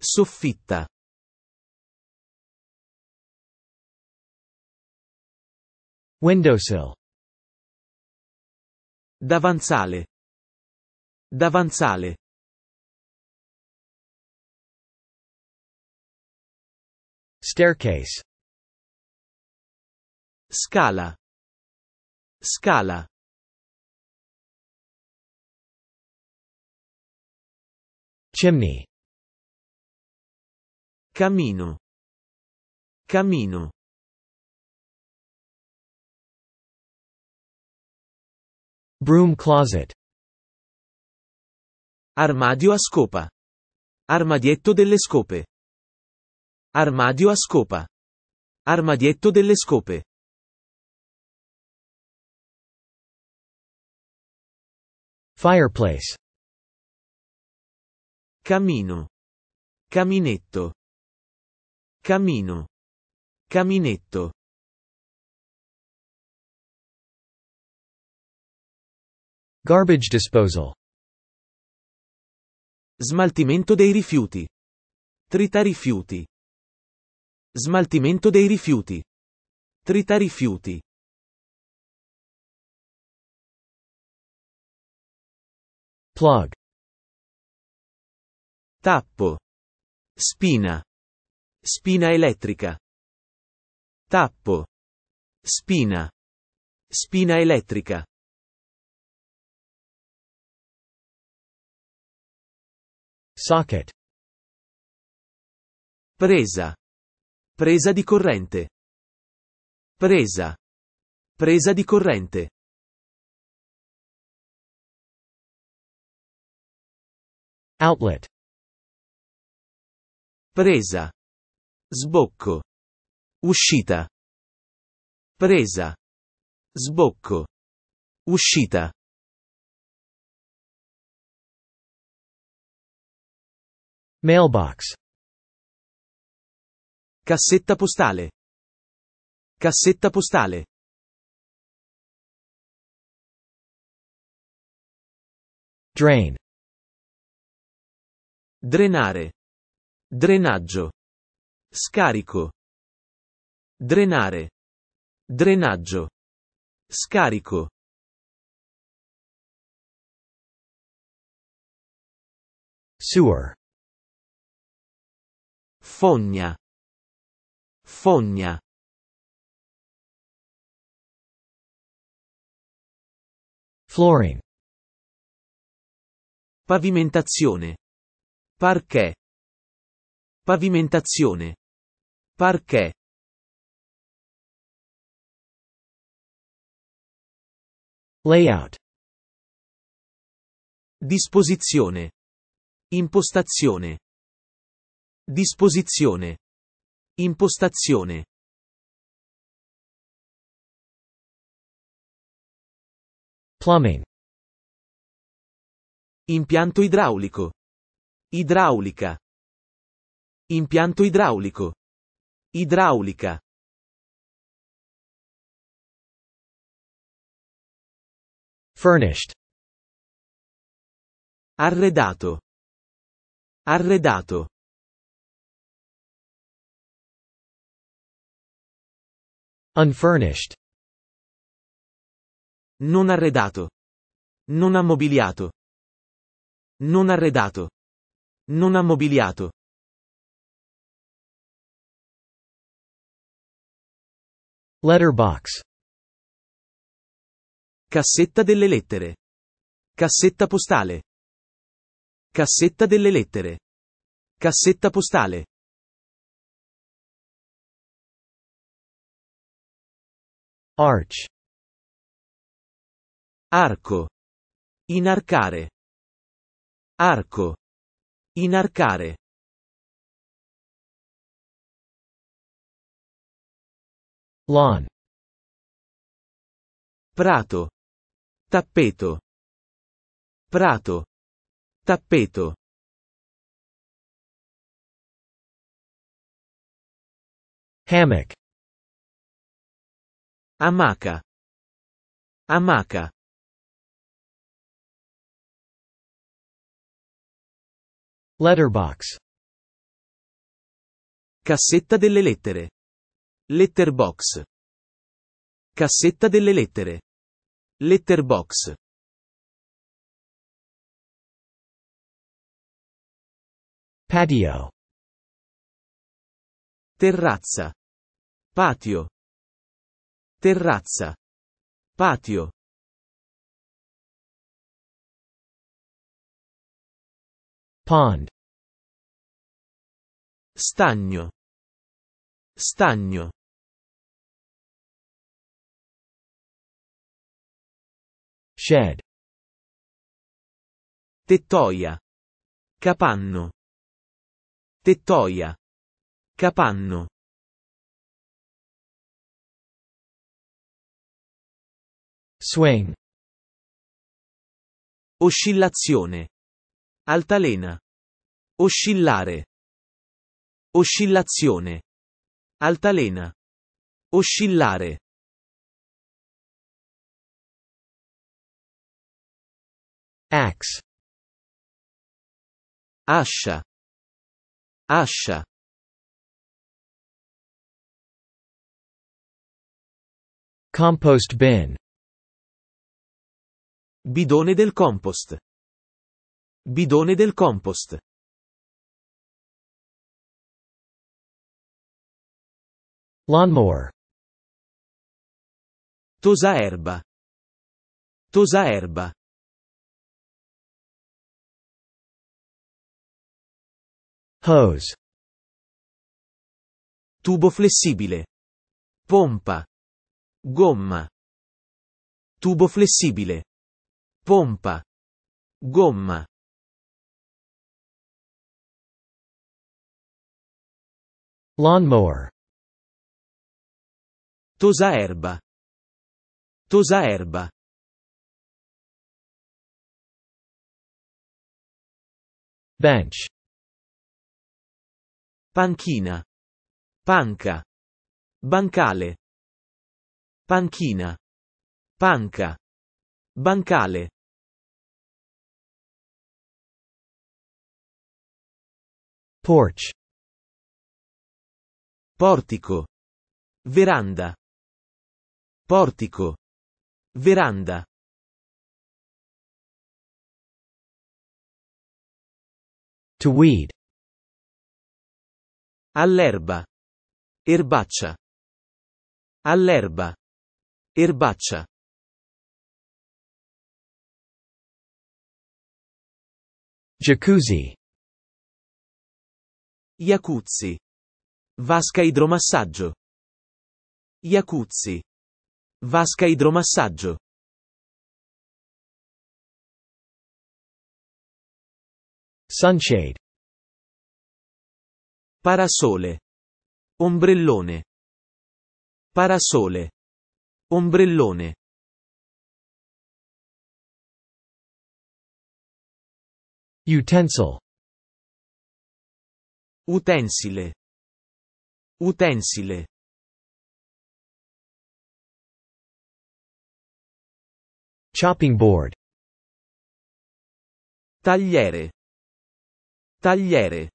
Soffitta. Windowsill. Davanzale. Davanzale. Staircase. Scala. Scala. Chimney. Camino. Camino. Broom closet. Armadio a scopa. Armadietto delle scope. Armadio a scopa. Armadietto delle scope. Fireplace. Camino. Caminetto. Camino. Caminetto. Garbage disposal. Smaltimento dei rifiuti. Tritarifiuti. Smaltimento dei rifiuti. Tritarifiuti. Plug. Tappo. Spina. Spina elettrica. Tappo. Spina. Spina elettrica. Socket. Presa. Presa di corrente. Presa. Presa di corrente. Outlet. Presa. Sbocco. Uscita. Presa. Sbocco. Uscita. Mailbox. Cassetta postale. Cassetta postale. Drain. Drenare. Drenaggio. Scarico. Drenare. Drenaggio. Scarico. Sewer. Fogna. Fogna. Flooring. Pavimentazione. Parquet. Pavimentazione. Parquet. Layout. Disposizione. Impostazione. Disposizione. Impostazione. Plumbing. Impianto idraulico. Idraulica. Impianto idraulico. Idraulica. Furnished. Arredato. Arredato. Unfurnished. Non arredato. Non ammobiliato. Non arredato. Non ammobiliato. Letterbox. Cassetta delle lettere. Cassetta postale. Cassetta delle lettere. Cassetta postale. Arch. Arco. Inarcare. Arco. Inarcare. Lawn. Prato. Tappeto. Prato. Tappeto. Hammock. Amaca. Amaca. Letterbox. Cassetta delle lettere. Letterbox. Cassetta delle lettere. Letterbox. Patio. Terrazza. Patio. Terrazza. Patio. Pond. Stagno. Stagno. Shed. Tettoia. Capanno. Tettoia. Capanno. Swing. Oscillazione. Altalena. Oscillare. Oscillazione. Altalena. Oscillare. Ax. Ascia. Ascia. Compost bin Bidone del compost. Bidone del compost. Lawnmower. Tosa erba. Tosa erba. Hose. Tubo flessibile. Pompa. Gomma. Tubo flessibile pompa, gomma. Lawnmower. Tosa erba. Tosa erba. Bench. Panchina. Panca. Bancale. Panchina. Panca. Bancale. Porch. Portico. Veranda. Portico. Veranda. To weed. All'erba. Erbaccia. All'erba. Erbaccia. Jacuzzi. Iacuzzi. Vasca idromassaggio. Iacuzzi. Vasca idromassaggio. Sunshade. Parasole. Ombrellone. Parasole. Ombrellone. Utensil. Utensile. Utensile. Chopping board. Tagliere. Tagliere.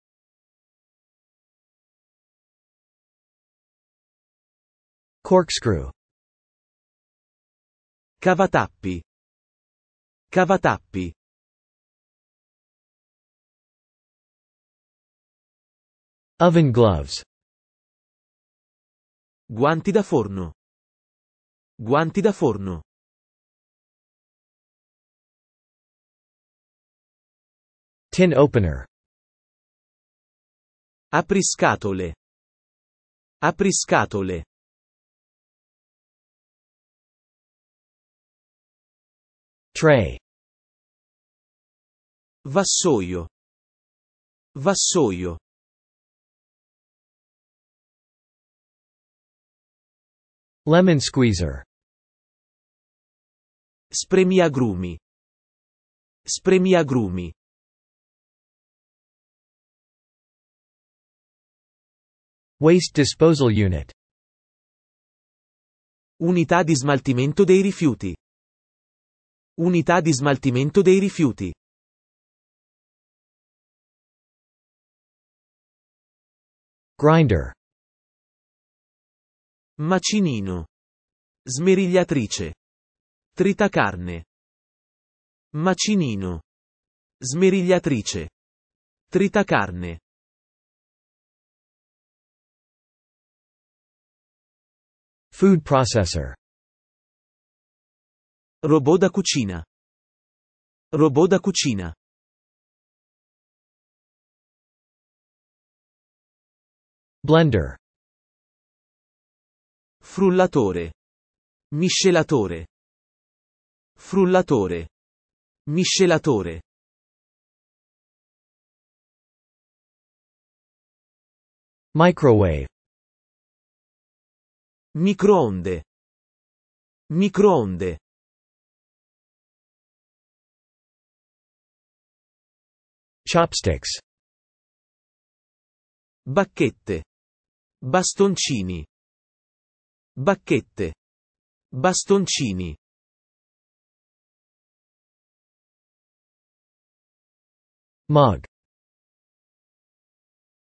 Corkscrew. Cavatappi. Cavatappi. Oven gloves. Guanti da forno. Guanti da forno. Tin opener. Apriscatole. Apriscatole. Tray. Vassoio. Vassoio. Lemon squeezer. Spremi agrumi. Spremi agrumi. Waste disposal unit. Unità di smaltimento dei rifiuti. Unità di smaltimento dei rifiuti. Grinder. Macinino. Smerigliatrice. Tritacarne. Macinino. Smerigliatrice. Tritacarne. Food processor. Robot da cucina. Robot da cucina. Blender. Frullatore. Miscelatore. Frullatore. Miscelatore. Microwave. Microonde. Microonde. Chopsticks. Bacchette. Bastoncini. Bacchette. Bastoncini. Mug.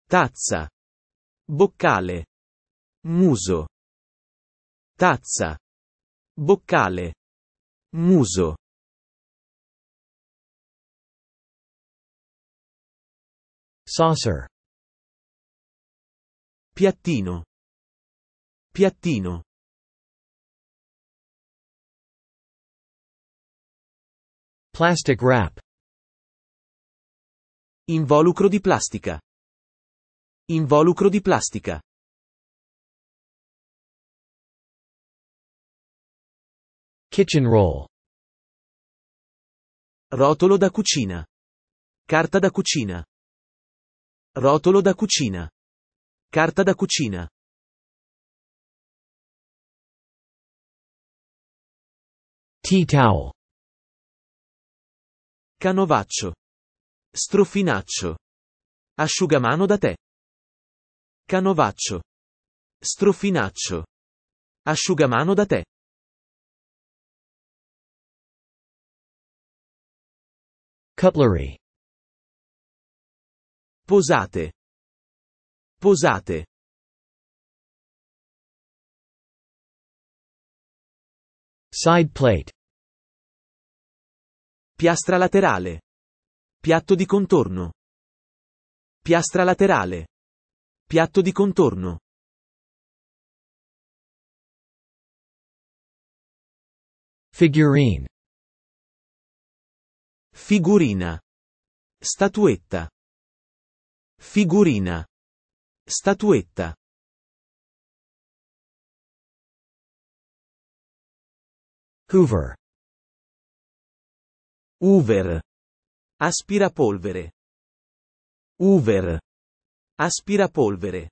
Tazza. Boccale. Muso. Tazza. Boccale. Muso. Saucer. Piattino. Piattino. Plastic wrap. Involucro di plastica. Involucro di plastica. Kitchen roll. Rotolo da cucina. Carta da cucina. Rotolo da cucina. Carta da cucina. Tea towel. Canovaccio. Strofinaccio. Asciugamano da tè. Canovaccio. Strofinaccio. Asciugamano da tè. Cutlery. Posate. Posate. Side plate. Piastra laterale. Piatto di contorno. Piastra laterale. Piatto di contorno. Figurine. Figurina. Statuetta. Figurina. Statuetta. Hoover. Hoover. Aspirapolvere. Hoover. Aspirapolvere.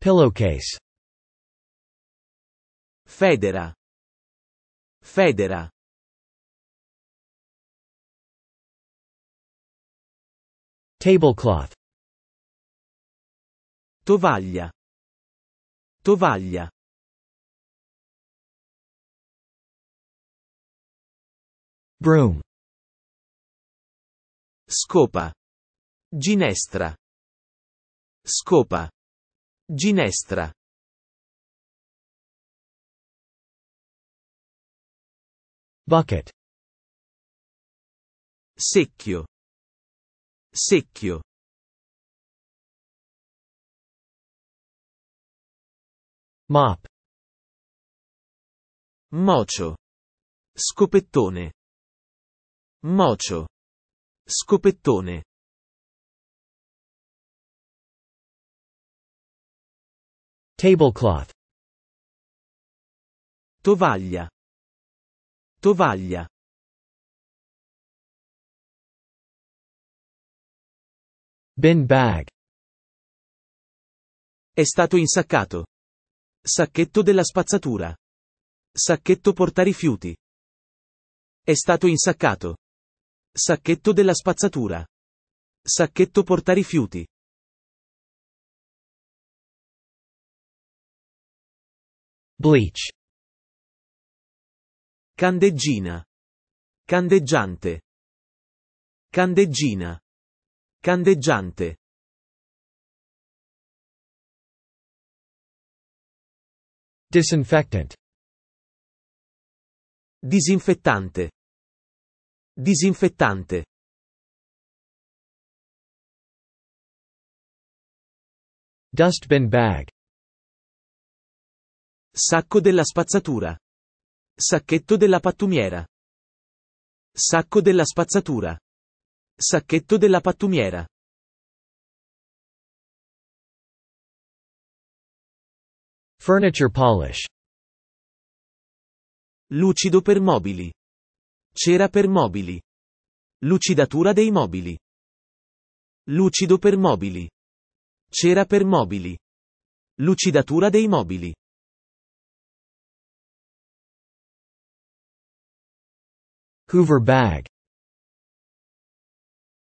Pillowcase. Federa. Federa. Tablecloth. Tovaglia. Tovaglia. Broom. Scopa. Ginestra. Scopa. Ginestra. Bucket. Secchio. Secchio. Mop. Mocio. Scopettone. Mocio. Scopettone. Tablecloth. Tovaglia. Tovaglia. Bin bag. È stato insaccato. Sacchetto della spazzatura. Sacchetto porta rifiuti. È stato insaccato. Sacchetto della spazzatura. Sacchetto porta rifiuti. Bleach. Candeggina. Candeggiante. Candeggina. Candeggiante. Disinfectant. Disinfettante. Disinfettante. Dustbin bag. Sacco della spazzatura. Sacchetto della pattumiera. Sacco della spazzatura. Sacchetto della pattumiera. Furniture polish. Lucido per mobili. Cera per mobili. Lucidatura dei mobili. Lucido per mobili. Cera per mobili. Lucidatura dei mobili. Hoover bag.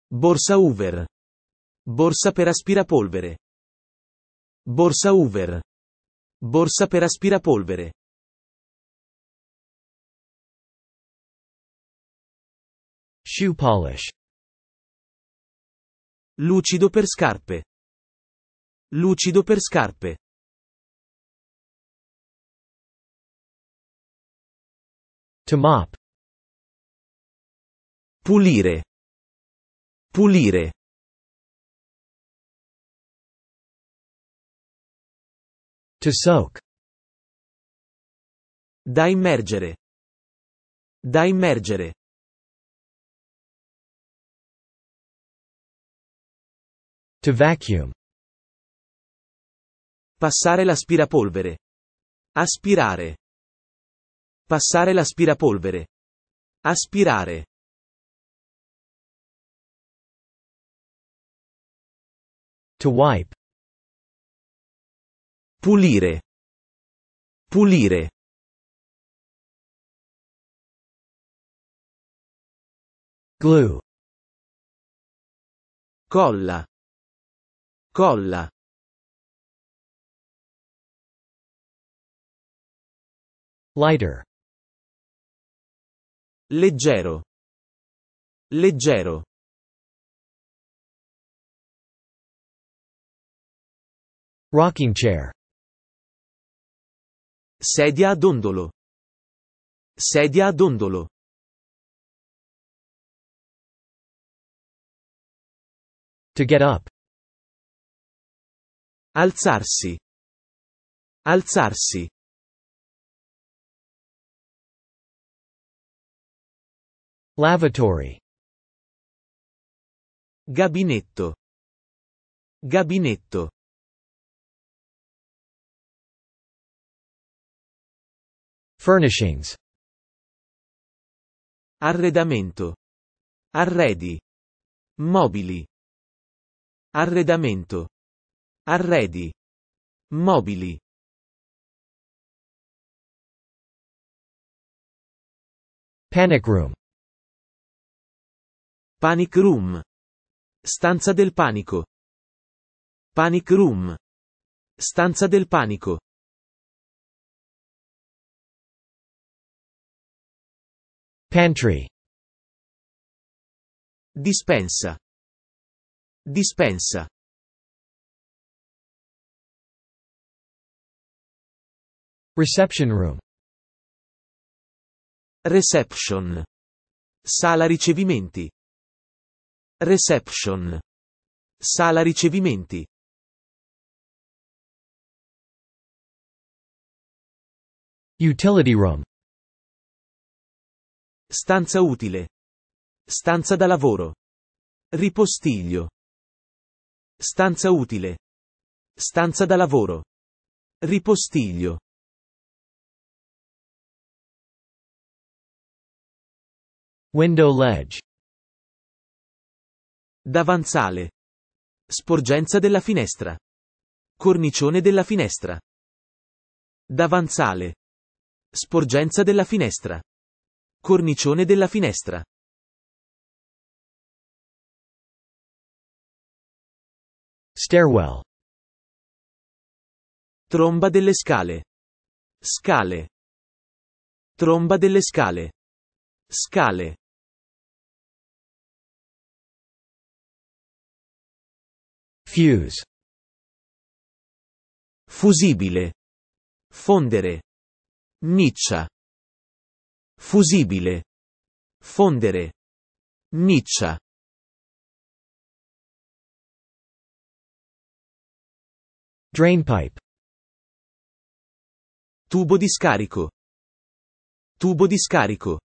Borsa Hoover. Borsa per aspirapolvere. Borsa Hoover. Borsa per aspirapolvere. Shoe polish. Lucido per scarpe. Lucido per scarpe. To mop. Pulire. Pulire. To soak. Da immergere. Da immergere. To vacuum. Passare l'aspirapolvere. Aspirare. Passare l'aspirapolvere. Aspirare. To wipe. Pulire. Pulire. Glue. Colla. Colla. Lighter. Leggero. Leggero. Rocking chair. Sedia a dondolo. Sedia a dondolo. To get up. Alzarsi. Alzarsi. Lavatory. Gabinetto. Gabinetto. Furnishings. Arredamento. Arredi. Mobili. Arredamento. Arredi. Mobili. Panic room. Panic room. Stanza del panico. Panic room. Stanza del panico. Pantry. Dispensa. Dispensa. Reception room. Reception. Sala ricevimenti. Reception. Sala ricevimenti. Utility room Stanza utile. Stanza da lavoro. Ripostiglio. Stanza utile. Stanza da lavoro. Ripostiglio. Window ledge. Davanzale. Sporgenza della finestra. Cornicione della finestra. Davanzale. Sporgenza della finestra. Cornicione della finestra. Stairwell. Tromba delle scale. Scale. Tromba delle scale. Scale. Fuse. Fusibile. Fondere. Niccia. Fusibile. Fondere. Niccia. Drainpipe. Tubo di scarico. Tubo di scarico.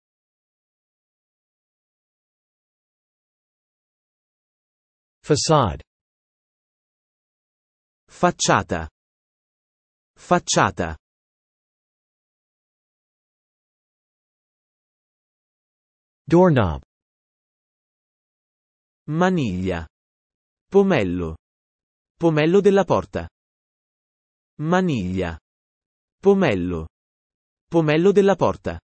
Facade. Facciata. Facciata. Doorknob. Maniglia. Pomello. Pomello della porta. Maniglia. Pomello. Pomello della porta.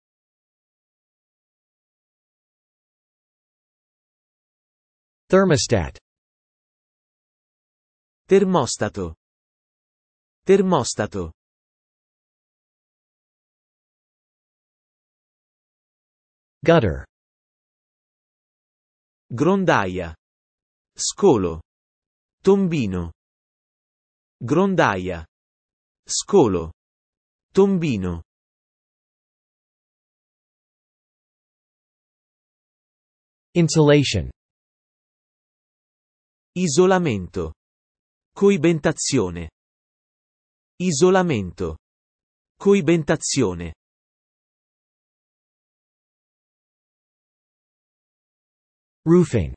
Thermostat. Termostato. Termostato. Gutter. Grondaia. Scolo. Tombino. Grondaia. Scolo. Tombino. Insulation. Isolamento. Coibentazione. Isolamento. Coibentazione. Roofing.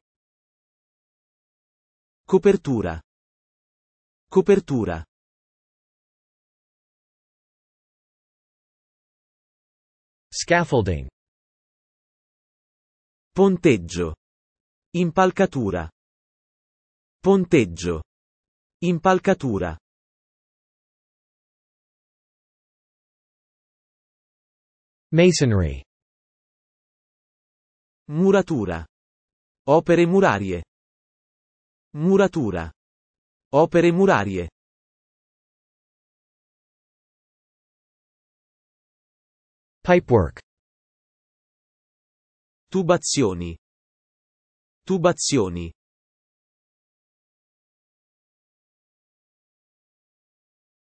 Copertura. Copertura. Scaffolding. Ponteggio. Impalcatura. Ponteggio. Impalcatura. Masonry. Muratura. Opere murarie. Muratura. Opere murarie. Pipework. Tubazioni. Tubazioni.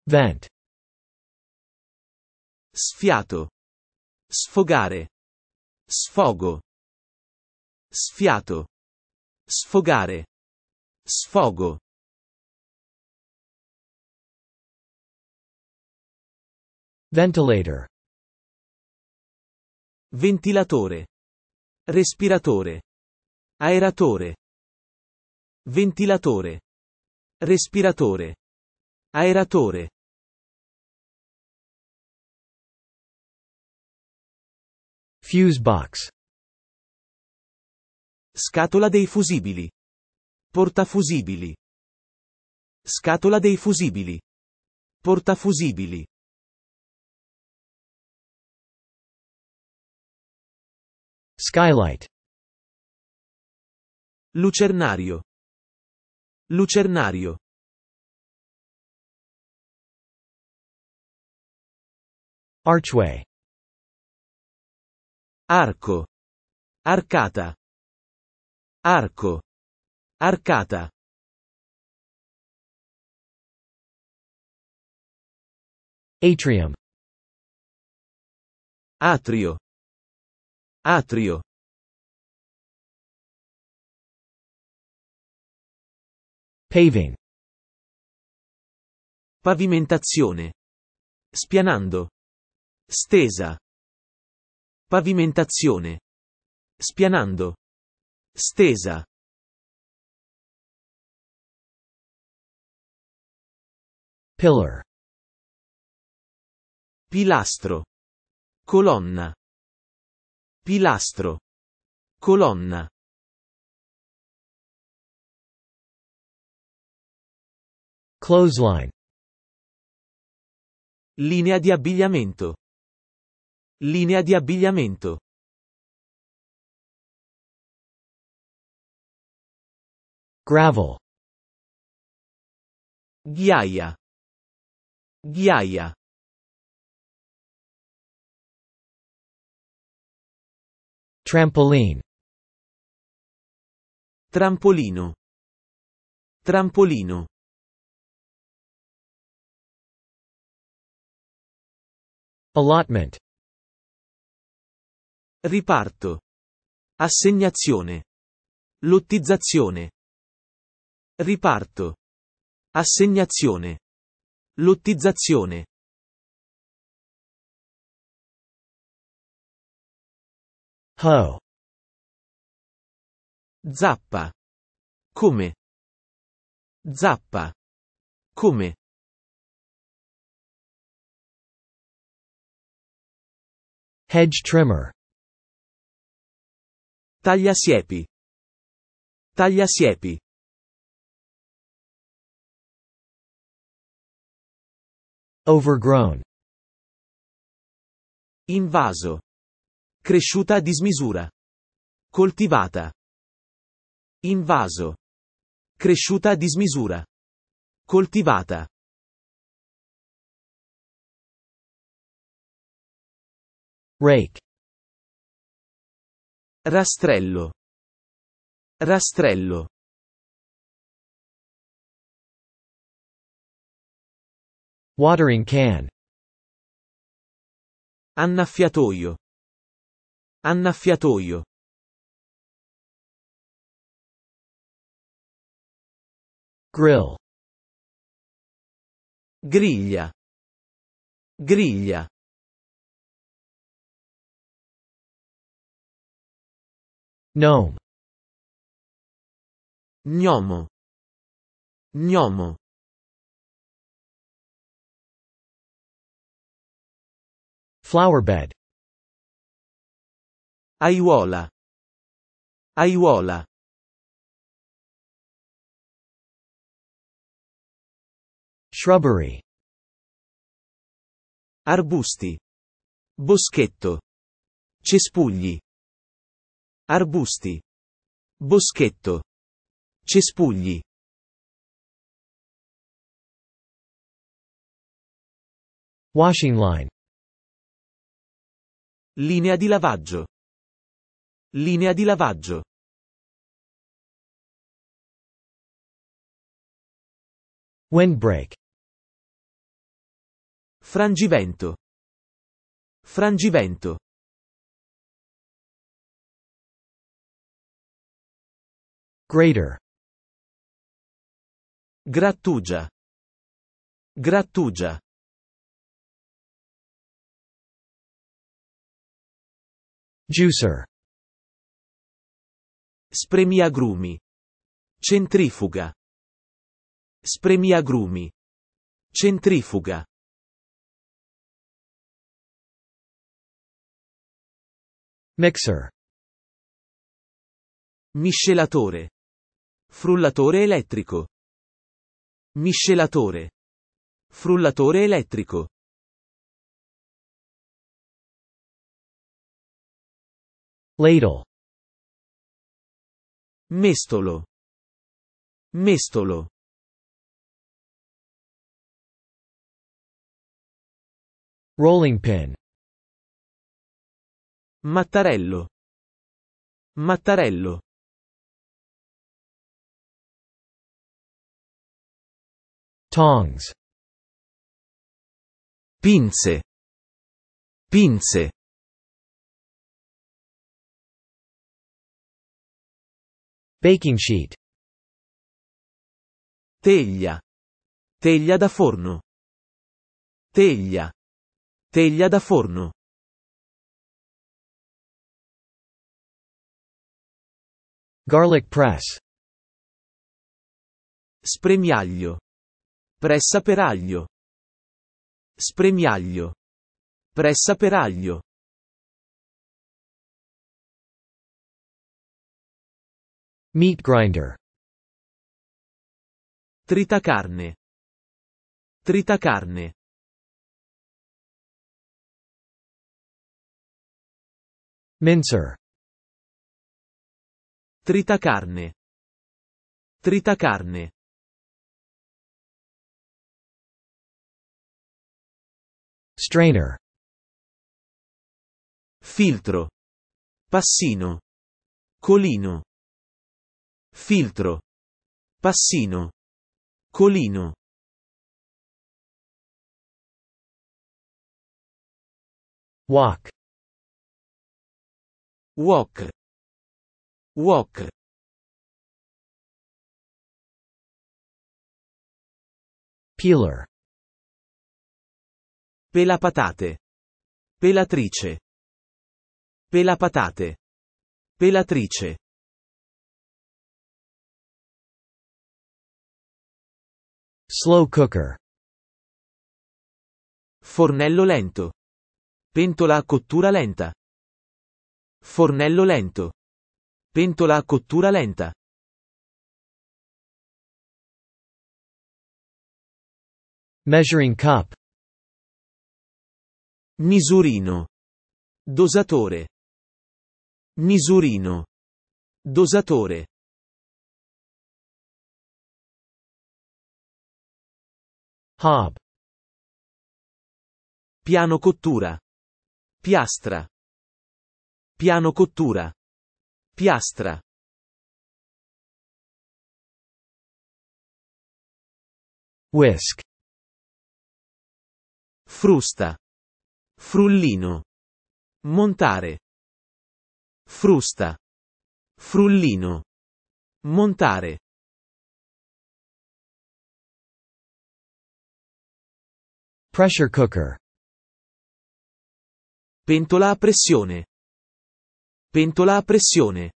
Vent. Sfiato. Sfogare. Sfogo. Sfiato. Sfogare. Sfogo. Ventilator. Ventilatore. Respiratore. Aeratore. Ventilatore. Respiratore. Aeratore. Fuse box. Scatola dei fusibili. Portafusibili. Scatola dei fusibili. Portafusibili. Skylight. Lucernario. Lucernario. Archway. Arco. Arcata. Arco. Arcata. Atrium. Atrio. Atrio. Paving. Pavimentazione. Spianando. Stesa. Pavimentazione. Spianando. Stesa. Pillar. Pilastro. Colonna. Pilastro. Colonna. Clothesline. Linea di abbigliamento. Linea di abbigliamento. gravel ghiaia ghiaia trampoline trampolino trampolino allotment riparto assegnazione lottizzazione Riparto. Assegnazione. Lottizzazione. How. Zappa. Come. Zappa. Come. Hedge trimmer. Taglia siepi. Taglia siepi. Overgrown. Invaso. Cresciuta a dismisura. Coltivata. Invaso. Cresciuta a dismisura. Coltivata. Rake. Rastrello. Rastrello. Watering can. Annaffiatoio. Annaffiatoio. Grill. Griglia. Griglia. Gnome. Gnomo. Gnomo. Flowerbed. Aiuola. Aiuola. Shrubbery. Arbusti. Boschetto. Cespugli. Arbusti. Boschetto. Cespugli. Washing line Linea di lavaggio. Linea di lavaggio. Windbreak. Frangivento. Frangivento. Greater. Grattugia. Grattugia. Juicer. Spremiagrumi. Centrifuga. Spremiagrumi. Centrifuga. Mixer. Miscelatore. Frullatore elettrico. Miscelatore. Frullatore elettrico. Ladle. Mestolo. Mestolo. Rolling pin. Mattarello. Mattarello. Tongs. Pinze. Pinze. Baking sheet. Teglia. Teglia da forno. Teglia. Teglia da forno. Garlic press. Spremiaglio. Pressa per aglio. Spremiaglio. Pressa per aglio. Meat grinder. Tritacarne. Tritacarne. Mincer. Tritacarne. Tritacarne. Strainer. Filtro. Passino. Colino. Filtro. Passino. Colino. Walk. Walk. Walk. Peeler. patate. Pelatrice. Pela patate. Pelatrice. Slow cooker. Fornello lento. Pentola a cottura lenta. Fornello lento. Pentola a cottura lenta. Measuring cup. Misurino. Dosatore. Misurino. Dosatore. Hob. Piano cottura. Piastra. Piano cottura. Piastra. Whisk. Frusta. Frullino. Montare. Frusta. Frullino. Montare. Pressure cooker. Pentola a pressione. Pentola a pressione.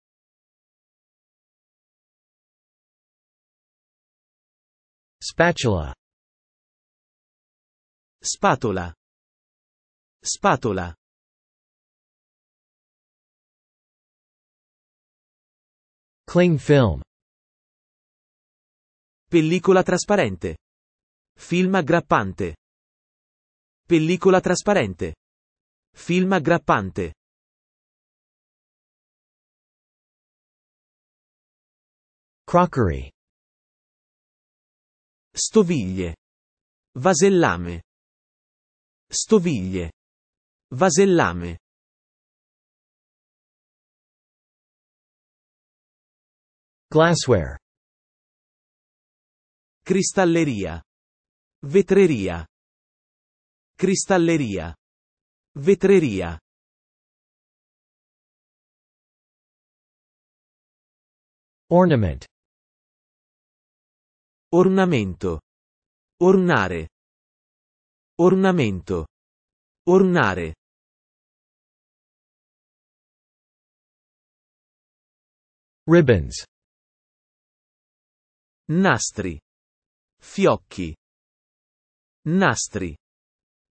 Spatula. Spatola. Spatola. Cling film. Pellicola trasparente. Film aggrappante. Pellicola trasparente. Film aggrappante. Crockery. Stoviglie. Vasellame. Stoviglie. Vasellame. Glassware. Cristalleria. Vetreria. Cristalleria. Vetreria. Ornament. Ornamento. Ornare. Ornamento. Ornare. Ribbons. Nastri. Fiocchi. Nastri.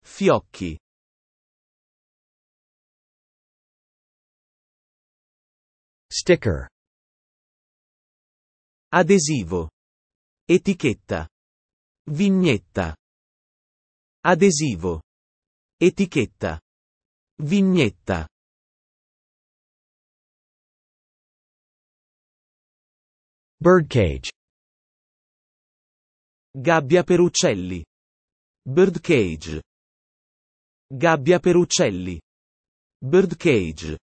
Fiocchi. Sticker. Adesivo. Etichetta. Vignetta. Adesivo. Etichetta. Vignetta. Birdcage. Gabbia per uccelli. Birdcage. Gabbia per uccelli. Bird cage.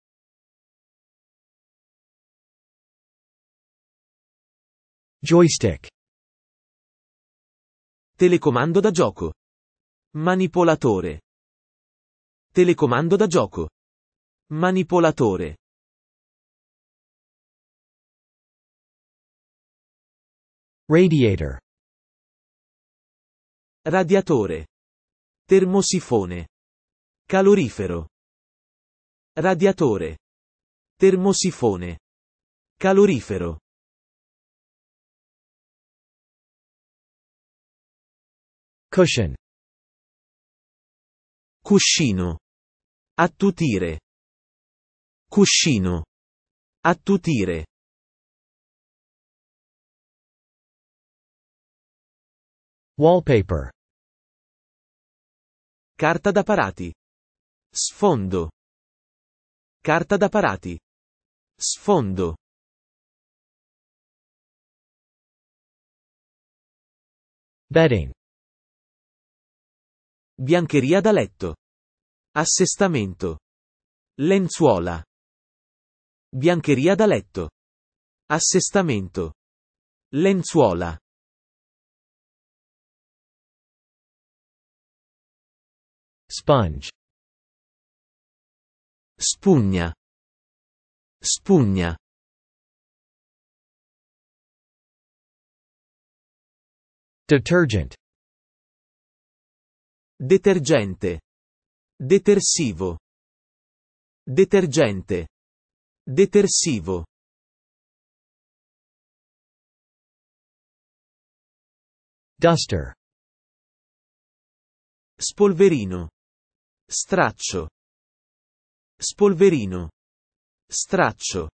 Joystick. Telecomando da gioco. Manipolatore. Telecomando da gioco. Manipolatore. Radiator. Radiatore. Termosifone. Calorifero. Radiatore. Termosifone. Calorifero. Cushion. Cuscino. Attutire. Cuscino. Attutire. Wallpaper. Carta da parati. Sfondo. Carta da parati. Sfondo. Bedding. Biancheria da letto. Assestamento. Lenzuola. Biancheria da letto. Assestamento. Lenzuola. Sponge. Spugna. Spugna. Detergent. Detergente. Detersivo. Detergente. Detersivo. Duster. Spolverino. Straccio. Spolverino. Straccio.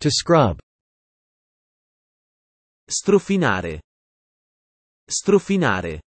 To scrub. Strofinare. Strofinare.